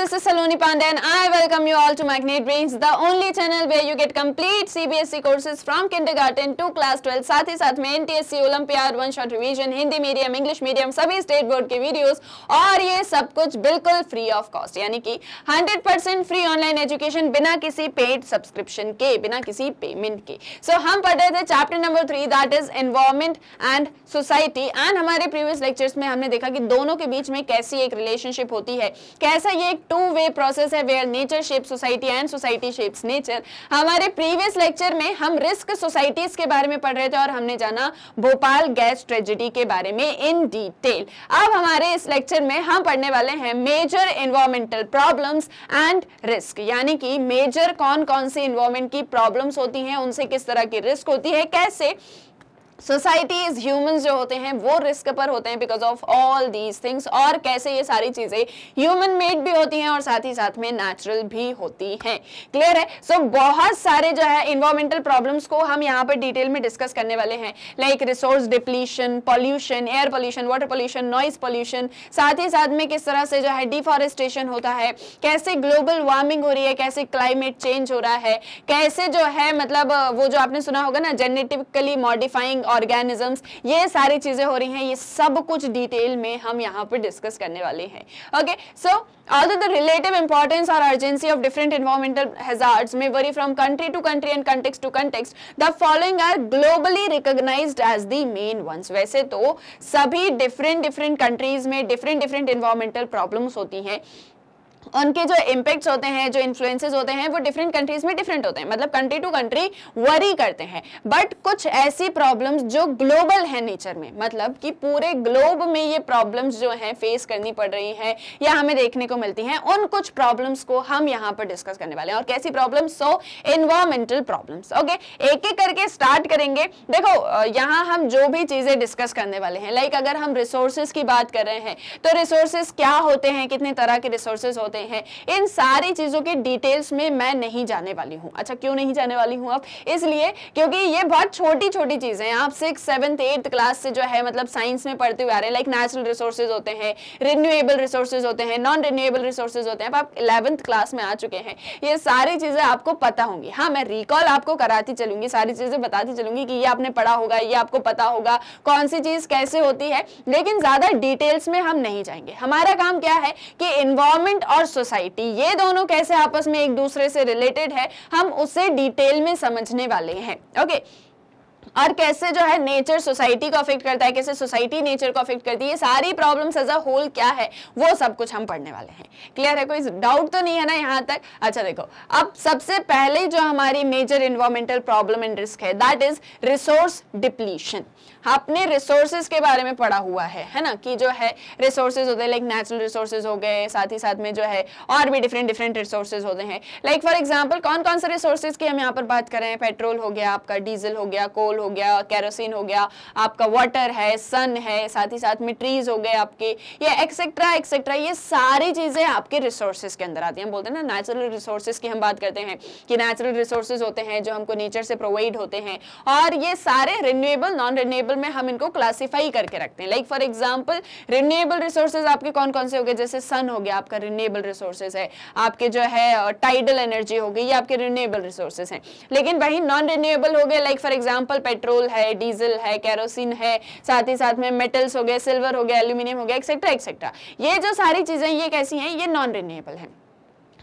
everyone, this is Saloni Pandey and I welcome you all to Magnate Brains, the only channel where you get complete CBSE courses from kindergarten to class 12. साथ ही साथ में NTSC, Olympiad, one shot revision, Hindi medium, English medium, सभी state board के videos और ये सब कुछ बिल्कुल फ्री ऑफ कॉस्ट यानी कि 100% फ्री ऑनलाइन एजुकेशन बिना किसी पेड सब्सक्रिप्शन के बिना किसी पेमेंट के सो so, हम पढ़ रहे थे chapter number three that is environment and society and हमारे प्रीवियस लेक्चर्स में हमने देखा कि दोनों के बीच में कैसी एक रिलेशनशिप होती है कैसा ये एक टू वे प्रोसेस है where nature shape society and society shapes nature हमारे प्रीवियस लेक्चर में हम रिस्क सोसाइटीज के बारे में पढ़ रहे थे और हमने जाना भोपाल गैस ट्रेजिडी के बारे में इन डिटेल अब हमारे इस लेक्चर में हम पढ़ने वाले हैं major environmental problems and risk यानी कि मेजर कौन कौन से इन्वायरमेंट की प्रॉब्लम्स होती हैं उनसे किस तरह की रिस्क होती है कैसे सोसाइटीज ह्यूमंस जो होते हैं वो रिस्क पर होते हैं because of all these things और कैसे ये सारी चीज़ें ह्यूमन मेड भी होती हैं और साथ ही साथ में नेचुरल भी होती हैं क्लियर है सो so, बहुत सारे जो है इन्वायरमेंटल प्रॉब्लम्स को हम यहाँ पर डिटेल में डिस्कस करने वाले हैं like resource depletion pollution air pollution water pollution noise pollution साथ ही साथ में किस तरह से जो है डिफॉरेस्टेशन होता है कैसे ग्लोबल वार्मिंग हो रही है कैसे क्लाइमेट चेंज हो रहा है कैसे जो है मतलब वो जो आपने सुना होगा ना जेनेटिकली मॉडिफाइंग ऑर्गेनिजम्स ये सारी चीजें हो रही हैं ये सब कुछ डिटेल में हम यहाँ पर डिस्कस करने वाले हैं okay so all the relative importance और urgency of different environmental hazard may vary from country to country and context to context the following are globally recognise as the main ones वैसे तो सभी different different countries में different different environmental problems होती हैं उनके जो impacts होते हैं जो इन्फ्लुएंसेस होते हैं वो डिफरेंट कंट्रीज में डिफरेंट होते हैं मतलब कंट्री टू कंट्री वरी करते हैं बट कुछ ऐसी प्रॉब्लम्स जो ग्लोबल है नेचर में मतलब कि पूरे ग्लोब में ये प्रॉब्लम्स जो हैं फेस करनी पड़ रही हैं या हमें देखने को मिलती हैं उन कुछ प्रॉब्लम्स को हम यहाँ पर डिस्कस करने वाले हैं और कैसी problem so environmental problems okay एक एक करके स्टार्ट करेंगे देखो यहाँ हम जो भी चीज़ें डिस्कस करने वाले हैं लाइक अगर हम रिसोर्सेज की बात कर रहे हैं तो रिसोर्सेज क्या होते हैं कितने तरह के रिसोर्सेज होते होते हैं इन सारी चीज़ों के डिटेल्स में मैं नहीं जाने वाली हूँ अच्छा क्यों नहीं जाने वाली हूँ अब इसलिए क्योंकि ये बहुत छोटी छोटी चीज़ें आप सिक्स सेवंथ एट्थ क्लास से जो है मतलब साइंस में पढ़ते हुए आ रहे हैं लाइक नेचुरल रिसोर्सेज होते हैं रिन्यूएबल रिसोर्सेज होते हैं नॉन रिन्यूएबल रिसोर्सेज होते हैं आप इलेवंथ क्लास में आ चुके हैं ये सारी चीज़ें आपको पता होंगी हाँ मैं रिकॉल आपको कराती चलूंगी सारी चीज़ें बताती चलूंगी कि ये आपने पढ़ा होगा ये आपको पता होगा कौन सी चीज़ कैसे होती है लेकिन ज़्यादा डिटेल्स में हम नहीं जाएंगे हमारा काम क्या है कि इन्वायरमेंट और और सोसाइटी ये दोनों कैसे आपस में एक दूसरे से रिलेटेड है हम उसे डिटेल में समझने वाले हैं ओके okay. और कैसे जो है नेचर सोसाइटी को अफेक्ट करता है कैसे सोसाइटी नेचर को अफेक्ट करती है सारी प्रॉब्लम एज अ होल क्या है वो सब कुछ हम पढ़ने वाले हैं क्लियर है कोई डाउट तो नहीं है ना यहाँ तक अच्छा देखो अब सबसे पहले जो हमारी major environmental problem and risk है दैट इज रिसोर्स डिप्लीशन अपने रिसोर्सेज के बारे में पढ़ा हुआ है है ना कि जो है रिसोर्सेज होते हैं लाइक नेचुरल रिसोर्सेज हो गए साथ ही साथ में जो है और भी डिफरेंट डिफरेंट रिसोर्सेज होते हैं लाइक फॉर एग्जाम्पल कौन कौन से रिसोर्सेज की हम यहाँ पर बात कर रहे हैं पेट्रोल हो गया आपका डीजल हो गया कोल हो गया कैरोसिन हो गया आपका वाटर है सन है साथ ही साथ में ट्रीज हो गए आपके ये एक्सेट्रा एक्सेट्रा ये सारी चीज़ें आपके रिसोर्सेज के अंदर आती हैं बोलते हैं ना नेचुरल रिसोर्सेज की हम बात करते हैं कि नेचुरल रिसोर्सेज होते हैं जो हमको नेचर से प्रोवाइड होते हैं और ये सारे रिन्यूएबल नॉन रिन्यूएबल में हम इनको क्लासीफाई करके रखते हैं like for example renewable resources आपके कौन कौन से हो गए जैसे सन हो गया आपका रिन्यूएबल रिसोर्सेज है आपके जो है टाइडल एनर्जी हो गई ये आपके रिन्यूएबल रिसोर्सेज हैं लेकिन वही नॉन रिन्यूएबल हो गए लाइक फॉर एग्जाम्पल पेट्रोल है डीजल है कैरोसिन है साथ ही साथ में मेटल्स हो गए सिल्वर हो गया एल्यूमिनियम हो गया एक्सेट्रा एक्सेट्रा ये जो सारी चीज़ें ये कैसी हैं ये नॉन रिन्यूएबल है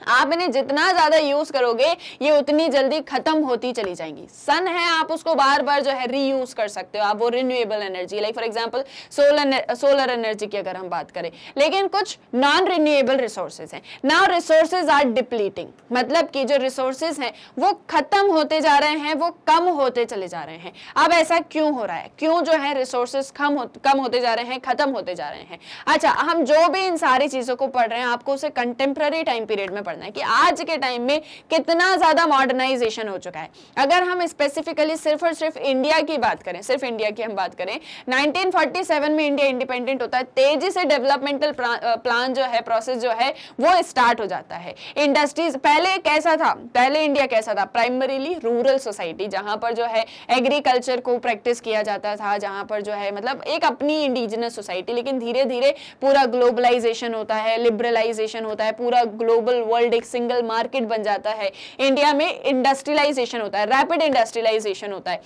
आप इन्हें जितना ज्यादा यूज करोगे ये उतनी जल्दी खत्म होती चली जाएंगी सन है आप उसको बार बार जो है रीयूज कर सकते हो आप वो renewable energy like for example solar solar energy की अगर हम बात करें लेकिन कुछ नॉन रिन्यूएबल रिसोर्सेज हैं नाउ रिसोर्सेज आर डिप्लीटिंग मतलब कि जो रिसोर्सेज हैं वो खत्म होते जा रहे हैं वो कम होते चले जा रहे हैं अब ऐसा क्यों हो रहा है क्यों जो है रिसोर्सेज कम हो, कम होते जा रहे हैं खत्म होते जा रहे हैं अच्छा हम जो भी इन सारी चीजों को पढ़ रहे हैं आपको उसे कंटेम्प्ररी टाइम पीरियड में पड़ना है कि आज के टाइम में कितना ज़्यादा मॉडर्नाइजेशन हो चुका है अगर हम स्पेसिफिकली सिर्फ और सिर्फ इंडिया की बात करें सिर्फ इंडिया की हम बात करें 1947 में इंडिया इंडिपेंडेंट होता है तेजी से डेवलपमेंटल प्लान जो है प्रोसेस जो है वो स्टार्ट हो जाता है इंडस्ट्रीज पहले कैसा था पहले इंडिया कैसा था प्राइमरीली रूरल सोसाइटी जहां पर जो है एग्रीकल्चर को प्रैक्टिस किया जाता था जहां पर जो है मतलब एक अपनी इंडिजिनस सोसाइटी लेकिन धीरे धीरे पूरा ग्लोबलाइजेशन होता है लिबरलाइजेशन होता है पूरा ग्लोबल वर्ल्ड वर्ल्ड एक सिंगल मार्केट बन जाता है इंडिया में इंडस्ट्रियलाइजेशन होता है रैपिड इंडस्ट्रियलाइजेशन होता है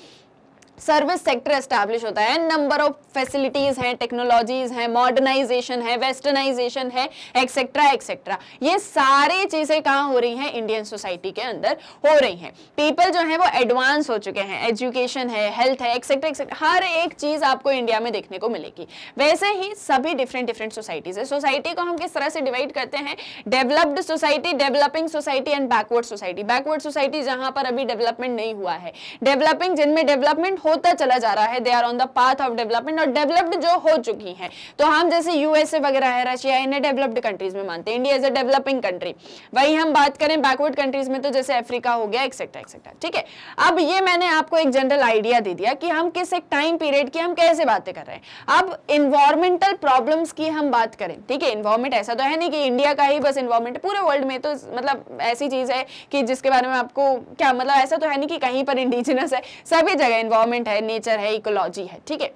सर्विस सेक्टर एस्टैब्लिश होता है नंबर ऑफ फैसिलिटीज हैं टेक्नोलॉजीज हैं मॉडर्नाइजेशन है वेस्टर्नाइजेशन है एक्सेट्रा एक्सेट्रा ये सारी चीज़ें कहाँ हो रही हैं इंडियन सोसाइटी के अंदर हो रही हैं पीपल जो है वो एडवांस हो चुके हैं एजुकेशन है हेल्थ है एक्सेट्रा एक्सेट्रा हर एक चीज़ आपको इंडिया में देखने को मिलेगी वैसे ही सभी डिफरेंट डिफरेंट सोसाइटीज़ है सोसाइटी को हम किस तरह से डिवाइड करते हैं developed society developing society and backward society backward society जहां पर अभी डेवलपमेंट नहीं हुआ है डेवलपिंग जिनमें डेवलपमेंट होता चला जा रहा है they are on the path of development और डेवलप्ड जो हो चुकी हैं तो हम जैसे यूएसए वगैरह है रशिया इन्हें डेवलप्ड कंट्रीज में मानते हैं India is a developing country वही हम बात करें बैकवर्ड कंट्रीज में तो जैसे अफ्रीका हो गया एक्सेट्रा एक्सेट्रा ठीक है अब ये मैंने आपको एक जनरल आइडिया दे दिया कि हम किस एक टाइम पीरियड की हम कैसे बातें कर रहे हैं अब इन्वायरमेंटल प्रॉब्लम्स की हम बात करें ठीक है इन्वायरमेंट ऐसा तो है नहीं कि इंडिया का ही बस इन्वायरमेंट पूरे वर्ल्ड में तो मतलब ऐसी चीज है कि जिसके बारे में आपको क्या मतलब ऐसा तो है नहीं कि कहीं पर इंडिजिनस है सभी जगह इन्वायरमेंट एनवायरमेंट है नेचर है इकोलॉजी है ठीक है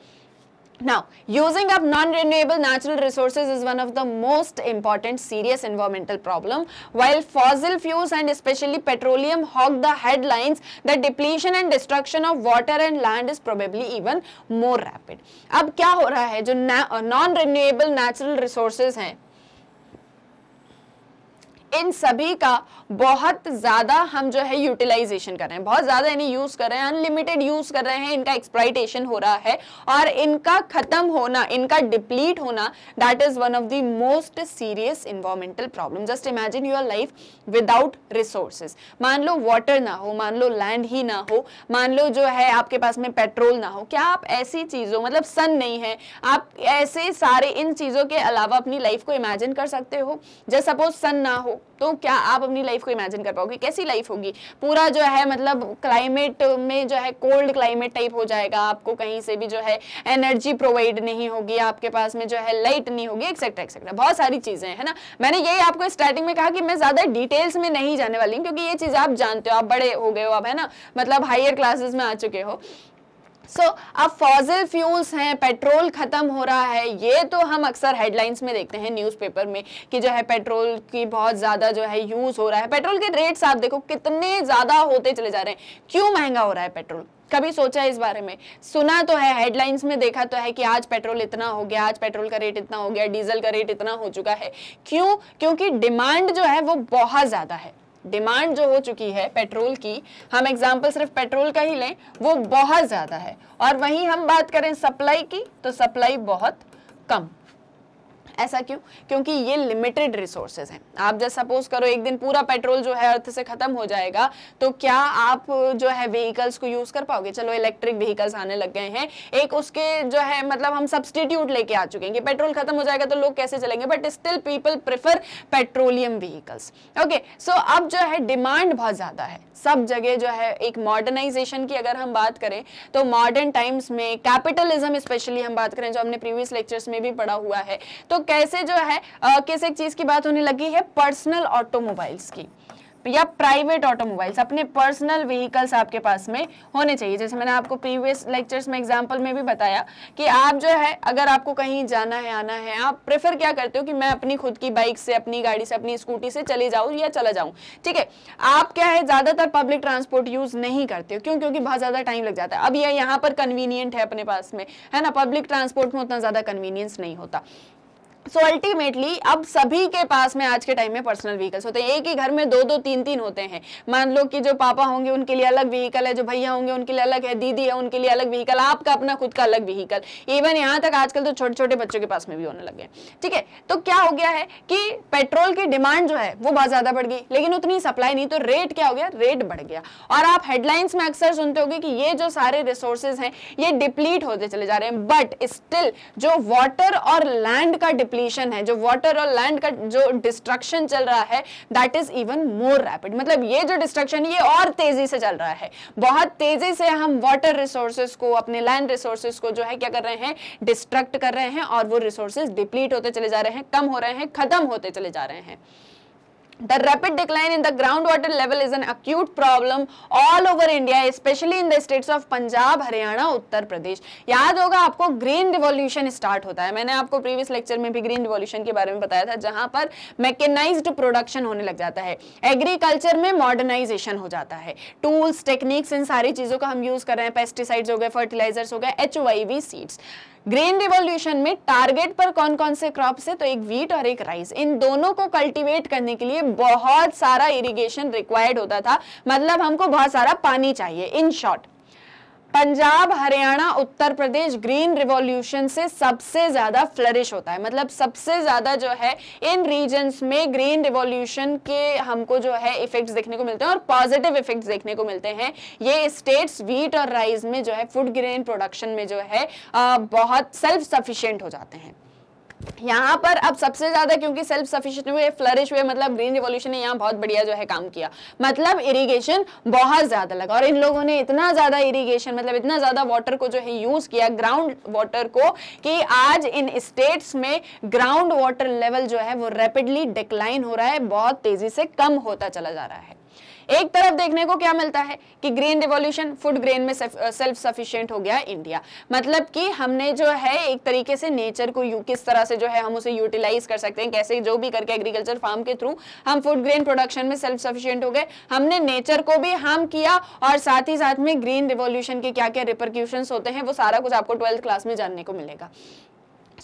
Now, using up non-renewable natural resources is one of the most important serious environmental problem. While fossil fuels and especially petroleum hog the headlines, the depletion and destruction of water and land is probably even more rapid. अब क्या हो रहा है जो non-renewable natural resources हैं इन सभी का बहुत ज़्यादा हम जो है यूटिलाइजेशन कर रहे हैं बहुत ज़्यादा इन्हें यूज़ कर रहे हैं अनलिमिटेड यूज़ कर रहे हैं इनका एक्सप्लाइटेशन हो रहा है और इनका ख़त्म होना इनका डिप्लीट होना that is one of the most serious environmental problem just imagine your life without resources मान लो वॉटर ना हो मान लो लैंड ही ना हो मान लो जो है आपके पास में पेट्रोल ना हो क्या आप ऐसी चीज़ों मतलब सन नहीं है आप ऐसे सारे इन चीज़ों के अलावा अपनी लाइफ को इमेजिन कर सकते हो जैसे सपोज सन ना हो तो क्या आप अपनी लाइफ को इमेजिन कर पाओगे कैसी लाइफ होगी पूरा जो है मतलब क्लाइमेट में जो है कोल्ड क्लाइमेट टाइप हो जाएगा आपको कहीं से भी जो है एनर्जी प्रोवाइड नहीं होगी आपके पास में जो है लाइट नहीं होगी एक्सेट्रा एक्सेट्रा बहुत सारी चीज़ें है ना मैंने यही आपको स्टार्टिंग में कहा कि मैं ज़्यादा डिटेल्स में नहीं जाने वाली हूँ क्योंकि ये चीज़ आप जानते हो आप बड़े हो गए हो आप है ना मतलब हायर क्लासेस में आ चुके हो सो so, अब फॉजिल फ्यूल्स हैं पेट्रोल ख़त्म हो रहा है ये तो हम अक्सर हेडलाइंस में देखते हैं न्यूज़पेपर में कि जो है पेट्रोल की बहुत ज़्यादा जो है यूज़ हो रहा है पेट्रोल के रेट्स आप देखो कितने ज़्यादा होते चले जा रहे हैं क्यों महंगा हो रहा है पेट्रोल कभी सोचा है इस बारे में सुना तो है हेडलाइंस में देखा तो है कि आज पेट्रोल इतना हो गया आज पेट्रोल का रेट इतना हो गया डीजल का रेट इतना हो चुका है क्यों क्योंकि डिमांड जो है वो बहुत ज़्यादा है डिमांड जो हो चुकी है पेट्रोल की हम एग्जाम्पल सिर्फ पेट्रोल का ही लें वो बहुत ज़्यादा है और वहीं हम बात करें सप्लाई की तो सप्लाई बहुत कम ऐसा क्यों क्योंकि ये लिमिटेड रिसोर्सेज हैं आप जैसे सपोज करो एक दिन पूरा पेट्रोल जो है अर्थ से ख़त्म हो जाएगा तो क्या आप जो है व्हीकल्स को यूज़ कर पाओगे चलो इलेक्ट्रिक व्हीकल्स आने लग गए हैं एक उसके जो है मतलब हम सब्सटीट्यूट लेके आ चुके हैं कि पेट्रोल खत्म हो जाएगा तो लोग कैसे चलेंगे but still people prefer petroleum vehicles okay so अब जो है डिमांड बहुत ज़्यादा है सब जगह जो है एक मॉडर्नाइजेशन की अगर हम बात करें तो मॉडर्न टाइम्स में कैपिटलिज्म स्पेशली हम बात करें जो हमने प्रीवियस लेक्चर्स में भी पढ़ा हुआ है तो कैसे जो है किस एक चीज़ की बात होने लगी है पर्सनल ऑटोमोबाइल्स की या प्राइवेट ऑटोमोबाइल्स अपने पर्सनल व्हीकल्स आपके पास में होने चाहिए जैसे मैंने आपको प्रीवियस लेक्चर्स में एग्जाम्पल में भी बताया कि आप जो है अगर आपको कहीं जाना है आना है आप प्रेफर क्या करते हो कि मैं अपनी खुद की बाइक से अपनी गाड़ी से अपनी स्कूटी से चले जाऊँ या चला जाऊँ ठीक है आप क्या है ज़्यादातर पब्लिक ट्रांसपोर्ट यूज़ नहीं करते हो क्यों क्योंकि बहुत ज़्यादा टाइम लग जाता है अब यह यहाँ पर कन्वीनियंट है अपने पास में है ना पब्लिक ट्रांसपोर्ट में उतना ज़्यादा कन्वीनियंस नहीं होता सो so अल्टीमेटली अब सभी के पास में आज के टाइम में पर्सनल व्हीकल्स होते हैं एक ही घर में दो दो तीन तीन होते हैं मान लो कि जो पापा होंगे उनके लिए अलग व्हीकल है जो भैया होंगे उनके लिए अलग है दीदी है उनके लिए अलग व्हीकल आपका अपना खुद का अलग व्हीकल इवन यहाँ तक आजकल तो छोटे छोटे बच्चों के पास में भी होने लगे ठीक है तो क्या हो गया है कि पेट्रोल की डिमांड जो है वो बहुत ज्यादा बढ़ गई लेकिन उतनी सप्लाई नहीं तो रेट क्या हो गया रेट बढ़ गया और आप हेडलाइंस में अक्सर सुनते हो कि ये जो सारे रिसोर्सेज हैं ये डिप्लीट होते चले जा रहे हैं बट स्टिल जो वाटर और लैंड का डिप्लीशन है जो वाटर और लैंड का जो डिस्ट्रक्शन चल रहा है that is even more rapid मतलब ये जो डिस्ट्रक्शन ये और तेजी से चल रहा है बहुत तेजी से हम वाटर रिसोर्सेज को अपने लैंड रिसोर्सेज को जो है क्या कर रहे हैं डिस्ट्रक्ट कर रहे हैं और वो रिसोर्सेज डिप्लीट होते चले जा रहे हैं कम हो रहे हैं खत्म होते चले जा रहे हैं The rapid decline in the groundwater level is an acute problem all over India, especially in the states of Punjab, Haryana, Uttar Pradesh. याद होगा आपको ग्रीन रिवॉल्यूशन स्टार्ट होता है मैंने आपको प्रीवियस लेक्चर में भी ग्रीन रिवॉल्यूशन के बारे में बताया था जहां पर मैकेनाइज्ड प्रोडक्शन होने लग जाता है एग्रीकल्चर में मॉडर्नाइजेशन हो जाता है टूल्स टेक्निक्स इन सारी चीज़ों का हम यूज़ कर रहे हैं पेस्टिसाइड्स हो गए फर्टिलाइजर्स हो गए एच सीड्स ग्रेन रिवॉल्यूशन में टारगेट पर कौन कौन से क्रॉप है तो एक वीट और एक राइस इन दोनों को कल्टीवेट करने के लिए बहुत सारा इरिगेशन रिक्वायर्ड होता था मतलब हमको बहुत सारा पानी चाहिए in short Punjab Haryana Uttar Pradesh green revolution से सबसे ज्यादा फ्लरिश होता है मतलब सबसे ज्यादा जो है इन रीजन्स में ग्रीन रिवॉल्यूशन के हमको जो है इफेक्ट्स देखने को मिलते हैं और पॉजिटिव इफेक्ट्स देखने को मिलते हैं ये स्टेट्स व्हीट और राइस में जो है फूड ग्रेन प्रोडक्शन में जो है बहुत सेल्फ सफिशियंट हो जाते हैं यहाँ पर अब सबसे ज्यादा क्योंकि सेल्फ सफिशिएंट हुए फ्लरिश हुए मतलब ग्रीन रिवॉल्यूशन ने यहाँ बहुत बढ़िया जो है काम किया मतलब इरिगेशन बहुत ज्यादा लगा और इन लोगों ने इतना ज्यादा इरिगेशन मतलब इतना ज्यादा वाटर को जो है यूज किया ग्राउंड वाटर को कि आज इन स्टेट्स में ग्राउंड वाटर लेवल जो है वो रेपिडली डिक्लाइन हो रहा है बहुत तेजी से कम होता चला जा रहा है एक तरफ देखने को क्या मिलता है कि ग्रीन रिवॉल्यूशन फूड ग्रेन में सेल्फ सफिशियंट हो गया इंडिया मतलब कि हमने जो है एक तरीके से नेचर को किस तरह से जो है हम उसे यूटिलाइज कर सकते हैं कैसे जो भी करके एग्रीकल्चर फार्म के थ्रू हम फूड ग्रेन प्रोडक्शन में सेल्फ सफिशियंट हो गए हमने नेचर को भी हार्म किया और साथ ही साथ में ग्रीन रिवॉल्यूशन के क्या क्या रिपरक्यूशन होते हैं वो सारा कुछ आपको ट्वेल्थ क्लास में जानने को मिलेगा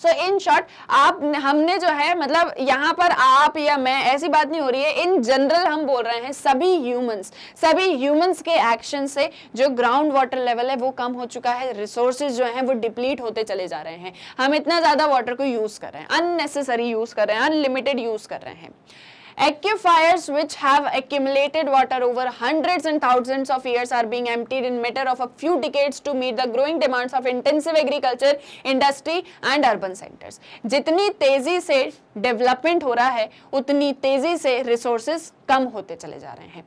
सो इन शॉर्ट आप हमने जो है मतलब यहाँ पर आप या मैं ऐसी बात नहीं हो रही है इन जनरल हम बोल रहे हैं सभी ह्यूमंस सभी ह्यूमंस के एक्शन से जो ग्राउंड वाटर लेवल है वो कम हो चुका है रिसोर्सेज जो है वो डिप्लीट होते चले जा रहे हैं हम इतना ज़्यादा वाटर को यूज़ कर रहे हैं अननेसेसरी यूज़ कर रहे हैं अनलिमिटेड यूज़ कर रहे हैं aquifers which have accumulated water over hundreds and thousands of years are being emptied in matter of a few decades to meet the growing demands of intensive agriculture industry and urban centers जितनी तेजी से development हो रहा है उतनी तेजी से resources कम होते चले जा रहे हैं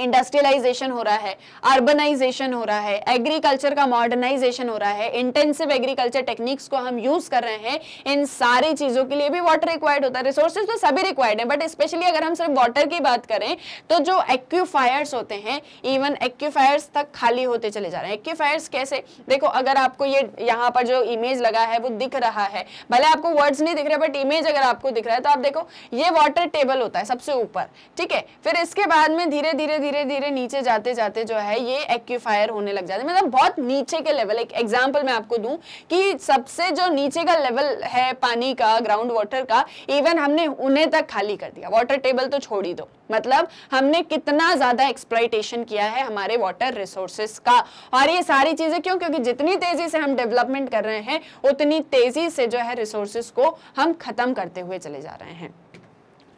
इंडस्ट्रियलाइजेशन हो रहा है अर्बनाइजेशन हो रहा है एग्रीकल्चर का मॉडर्नाइजेशन हो रहा है इंटेंसिव एग्रीकल्चर टेक्निक्स को हम यूज कर रहे हैं इन सारी चीजों के लिए भी वाटर रिक्वायर्ड होता है रिसोर्सेज तो सभी रिक्वायर्ड है बट स्पेशली अगर हम सिर्फ वाटर की बात करें तो जो एक्यूफायर्स होते हैं इवन एक्यूफायर्स तक खाली होते चले जा रहे हैं एक्यूफायर्स कैसे देखो अगर आपको ये यहाँ पर जो इमेज लगा है वो दिख रहा है भले आपको वर्ड्स नहीं दिख रहे बट इमेज अगर आपको दिख रहा है तो आप देखो ये वाटर टेबल होता है सबसे ऊपर ठीक है फिर इसके बाद में धीरे धीरे धीरे धीरे नीचे जाते जाते जो है ये एक्यूफायर होने लग जाते मतलब बहुत नीचे के लेवल एक एग्जाम्पल मैं आपको दूं कि सबसे जो नीचे का लेवल है पानी का ग्राउंड वाटर का इवन हमने उन्हें तक खाली कर दिया वाटर टेबल तो छोड़ ही दो मतलब हमने कितना ज्यादा एक्सप्लाइटेशन किया है हमारे वाटर रिसोर्सेस का और ये सारी चीजें क्यों क्योंकि जितनी तेजी से हम डेवलपमेंट कर रहे हैं उतनी तेजी से जो है रिसोर्सेस को हम खत्म करते हुए चले जा रहे हैं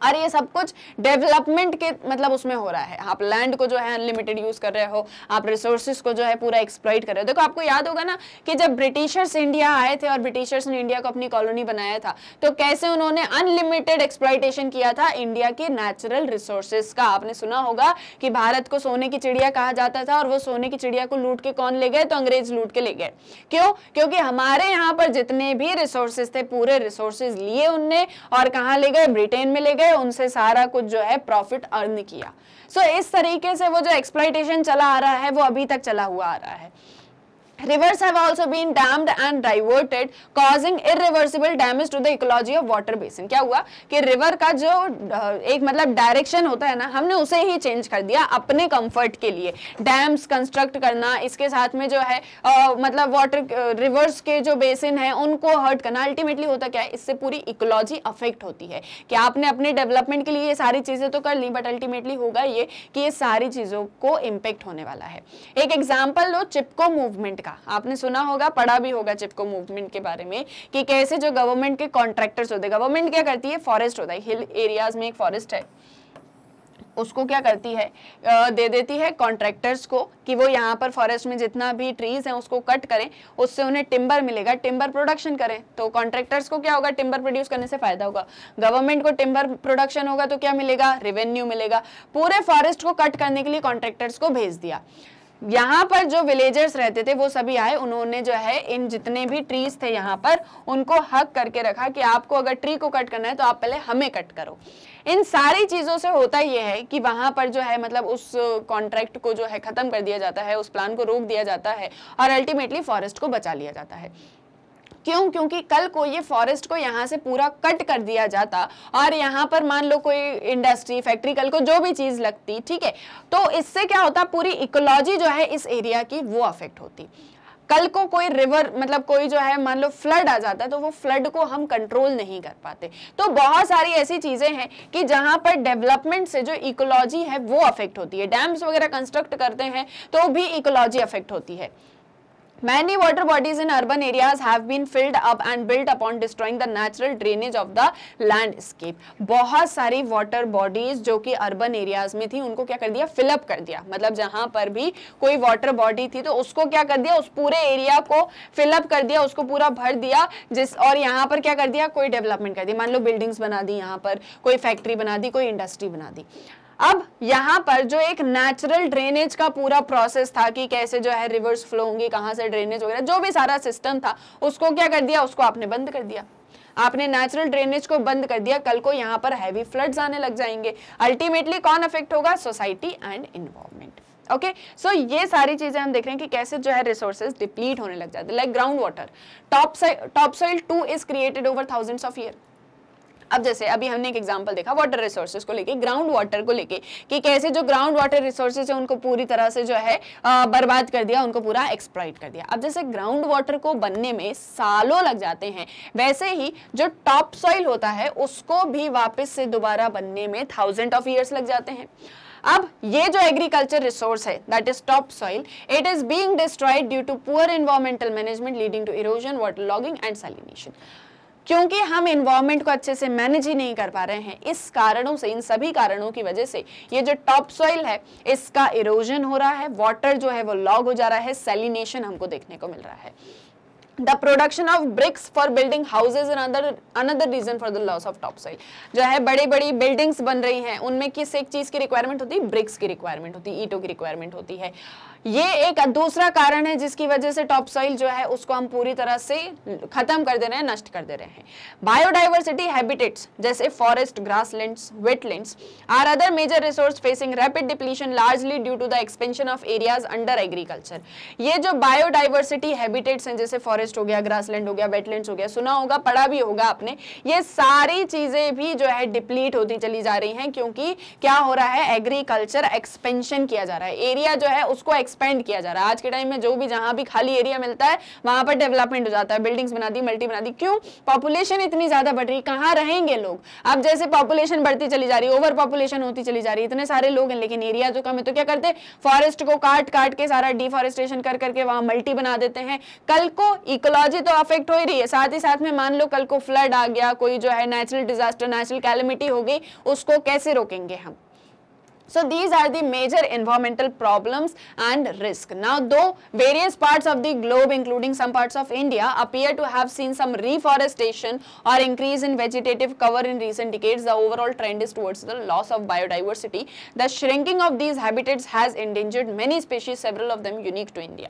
और ये सब कुछ डेवलपमेंट के मतलब उसमें हो रहा है आप लैंड को जो है अनलिमिटेड यूज कर रहे हो आप रिसोर्सिस को जो है पूरा एक्सप्लॉइट कर रहे हो देखो आपको याद होगा ना कि जब ब्रिटिशर्स इंडिया आए थे और ब्रिटिशर्स ने इंडिया को अपनी कॉलोनी बनाया था तो कैसे उन्होंने अनलिमिटेड एक्सप्लाइटेशन किया था इंडिया के नेचुरल रिसोर्सेज का आपने सुना होगा कि भारत को सोने की चिड़िया कहा जाता था और वो सोने की चिड़िया को लूट के कौन ले गए तो अंग्रेज लूट के ले गए क्यों क्योंकि हमारे यहाँ पर जितने भी रिसोर्सेज थे पूरे रिसोर्सेज लिए उनने और कहा ले गए ब्रिटेन में ले गए करके उनसे सारा कुछ जो है प्रॉफिट अर्न किया सो so, इस तरीके से वो जो एक्सप्लाइटेशन चला आ रहा है वो अभी तक चला हुआ आ रहा है rivers have also been dammed and diverted causing irreversible damage to the ecology of water basin kya hua ki river का जो ek matlab direction hota hai na humne use hi change kar diya apne comfort ke liye dams construct karna iske sath mein jo hai आ, मतलब water rivers ke jo basin hai unko hurt karna ultimately hota kya hai isse puri ecology affect hoti hai ki aapne apne development ke liye ye sari cheeze to kar li but ultimately hoga ye ki ye sari cheezon ko impact hone wala hai ek example lo chipko movement का आपने सुना होगा पढ़ा भी होगा चिपको movement के बारे में कि कैसे जो गवर्नमेंट के कॉन्ट्रैक्टर्स होते गवर्नमेंट क्या करती है फॉरेस्ट होता है हिल एरियाज में एक फॉरेस्ट है उसको क्या करती है दे देती है कॉन्ट्रैक्टर्स को कि वो यहाँ पर फॉरेस्ट में जितना भी ट्रीज हैं उसको कट करें उससे उन्हें टिम्बर मिलेगा टिम्बर प्रोडक्शन करें तो कॉन्ट्रैक्टर्स को क्या होगा टिम्बर प्रोड्यूस करने से फायदा होगा गवर्नमेंट को टिम्बर प्रोडक्शन होगा तो क्या मिलेगा रेवेन्यू मिलेगा पूरे फॉरेस्ट को कट करने के लिए कॉन्ट्रैक्टर्स को भेज दिया यहाँ पर जो विलेजर्स रहते थे वो सभी आए उन्होंने जो है इन जितने भी ट्रीज थे यहाँ पर उनको हक करके रखा कि आपको अगर ट्री को कट करना है तो आप पहले हमें कट करो इन सारी चीज़ों से होता यह है कि वहां पर जो है मतलब उस कॉन्ट्रैक्ट को जो है ख़त्म कर दिया जाता है उस प्लान को रोक दिया जाता है और अल्टीमेटली फॉरेस्ट को बचा लिया जाता है क्यों क्योंकि कल को ये फॉरेस्ट को यहाँ से पूरा कट कर दिया जाता और यहाँ पर मान लो कोई इंडस्ट्री फैक्ट्री कल को जो भी चीज़ लगती ठीक है तो इससे क्या होता पूरी इकोलॉजी जो है इस एरिया की वो अफेक्ट होती कल को कोई रिवर मतलब कोई जो है मान लो फ्लड आ जाता है तो वो फ्लड को हम कंट्रोल नहीं कर पाते तो बहुत सारी ऐसी चीज़ें हैं कि जहाँ पर डेवलपमेंट से जो इकोलॉजी है वो अफेक्ट होती है डैम्स वगैरह कंस्ट्रक्ट करते हैं तो भी इकोलॉजी अफेक्ट होती है Many water bodies in urban areas have been filled up and built upon destroying the natural drainage of the landscape. बहुत सारी water bodies जो कि urban areas में थी उनको क्या कर दिया fill up कर दिया मतलब जहाँ पर भी कोई water body थी तो उसको क्या कर दिया उस पूरे area को fill up कर दिया उसको पूरा भर दिया जिस और यहाँ पर क्या कर दिया कोई development कर दिया मान लो buildings बना दी यहाँ पर कोई factory बना दी कोई industry बना दी अब यहाँ पर जो एक नेचुरल ड्रेनेज का पूरा प्रोसेस था कि कैसे जो है रिवर्स फ्लो होंगी कहाँ से ड्रेनेज वगैरह जो भी सारा सिस्टम था उसको क्या कर दिया उसको आपने बंद कर दिया आपने नेचुरल ड्रेनेज को बंद कर दिया कल को यहाँ पर हैवी फ्लड्स आने लग जाएंगे अल्टीमेटली कौन अफेक्ट होगा society and involvement okay so ये सारी चीजें हम देख रहे हैं कि कैसे जो है रिसोर्सेज डिप्लीट होने लग जाते like ground water top top soil too is created over thousands of year अब जैसे अभी हमने एक एग्जाम्पल देखा वाटर रिसोर्सेज को लेके ग्राउंड वाटर को लेके कि कैसे जो ग्राउंड वाटर रिसोर्सेज है उनको पूरी तरह से जो है बर्बाद कर दिया उनको पूरा एक्सप्लाइट कर दिया अब जैसे ग्राउंड वाटर को बनने में सालों लग जाते हैं वैसे ही जो टॉप सॉइल होता है उसको भी वापस से दोबारा बनने में थाउजेंड ऑफ ईयर्स लग जाते हैं अब ये जो एग्रीकल्चर रिसोर्स है that is top soil it is being destroyed due to poor environmental management leading to erosion water logging and salination क्योंकि हम इन्वायरमेंट को अच्छे से मैनेज ही नहीं कर पा रहे हैं इस कारणों से इन सभी कारणों की वजह से ये जो टॉप सॉइल है इसका इरोजन हो रहा है वाटर जो है वो लॉग हो जा रहा है सेलिनेशन हमको देखने को मिल रहा है the production of bricks for building houses in other another reason for the loss of top soil जो है बड़ी बड़ी बिल्डिंग्स बन रही हैं उनमें किस एक चीज़ की रिक्वायरमेंट होती है ब्रिक्स की रिक्वायरमेंट होती है ईटो की रिक्वायरमेंट होती है ये एक दूसरा कारण है जिसकी वजह से टॉप सॉइल जो है उसको हम पूरी तरह से खत्म कर दे रहे हैं नष्ट कर दे रहे हैं बायोडाइवर्सिटी हैबिटेट्स जैसे forest grasslands wetlands are other major resource facing rapid depletion largely due to the expansion of areas under agriculture ये जो बायोडाइवर्सिटी हैबिटेट्स हैं जैसे फॉरेस्ट हो गया ग्रासलैंड हो गया वेटलैंड हो गया सुना होगा पढ़ा भी होगा आपने ये सारी चीजें भी जो है डिप्लीट होती चली जा रही है क्योंकि क्या हो रहा है एग्रीकल्चर एक्सपेंशन किया जा रहा है एरिया जो है उसको एक्सपेंड किया जा रहा है आज के टाइम में जो भी जहां भी खाली एरिया मिलता है वहां पर डेवलपमेंट हो जाता है बिल्डिंग्स बना दी मल्टी बना दी क्यों पॉपुलेशन इतनी ज़्यादा बढ़ रही कहां रहेंगे लोग अब जैसे पॉपुलेशन बढ़ती चली जा रही ओवर पॉपुलेशन होती चली जा रही इतने सारे लोग हैं लेकिन एरिया जो कम है तो क्या करते फॉरेस्ट को काट काट के सारा डिफॉरेस्टेशन कर करके वहां मल्टी बना देते हैं कल को इकोलॉजी तो अफेक्ट हो ही रही है साथ ही साथ में मान लो कल को फ्लड आ गया कोई जो है नेचुरल डिजास्टर नेचुरल कैलमिटी हो गई उसको कैसे रोकेंगे हम So these are the major environmental problems and risk. Now though various parts of the globe including some parts of India appear to have seen some reforestation or increase in vegetative cover in recent decades, the overall trend is towards the loss of biodiversity. The shrinking of these habitats has endangered many species, several of them unique to India.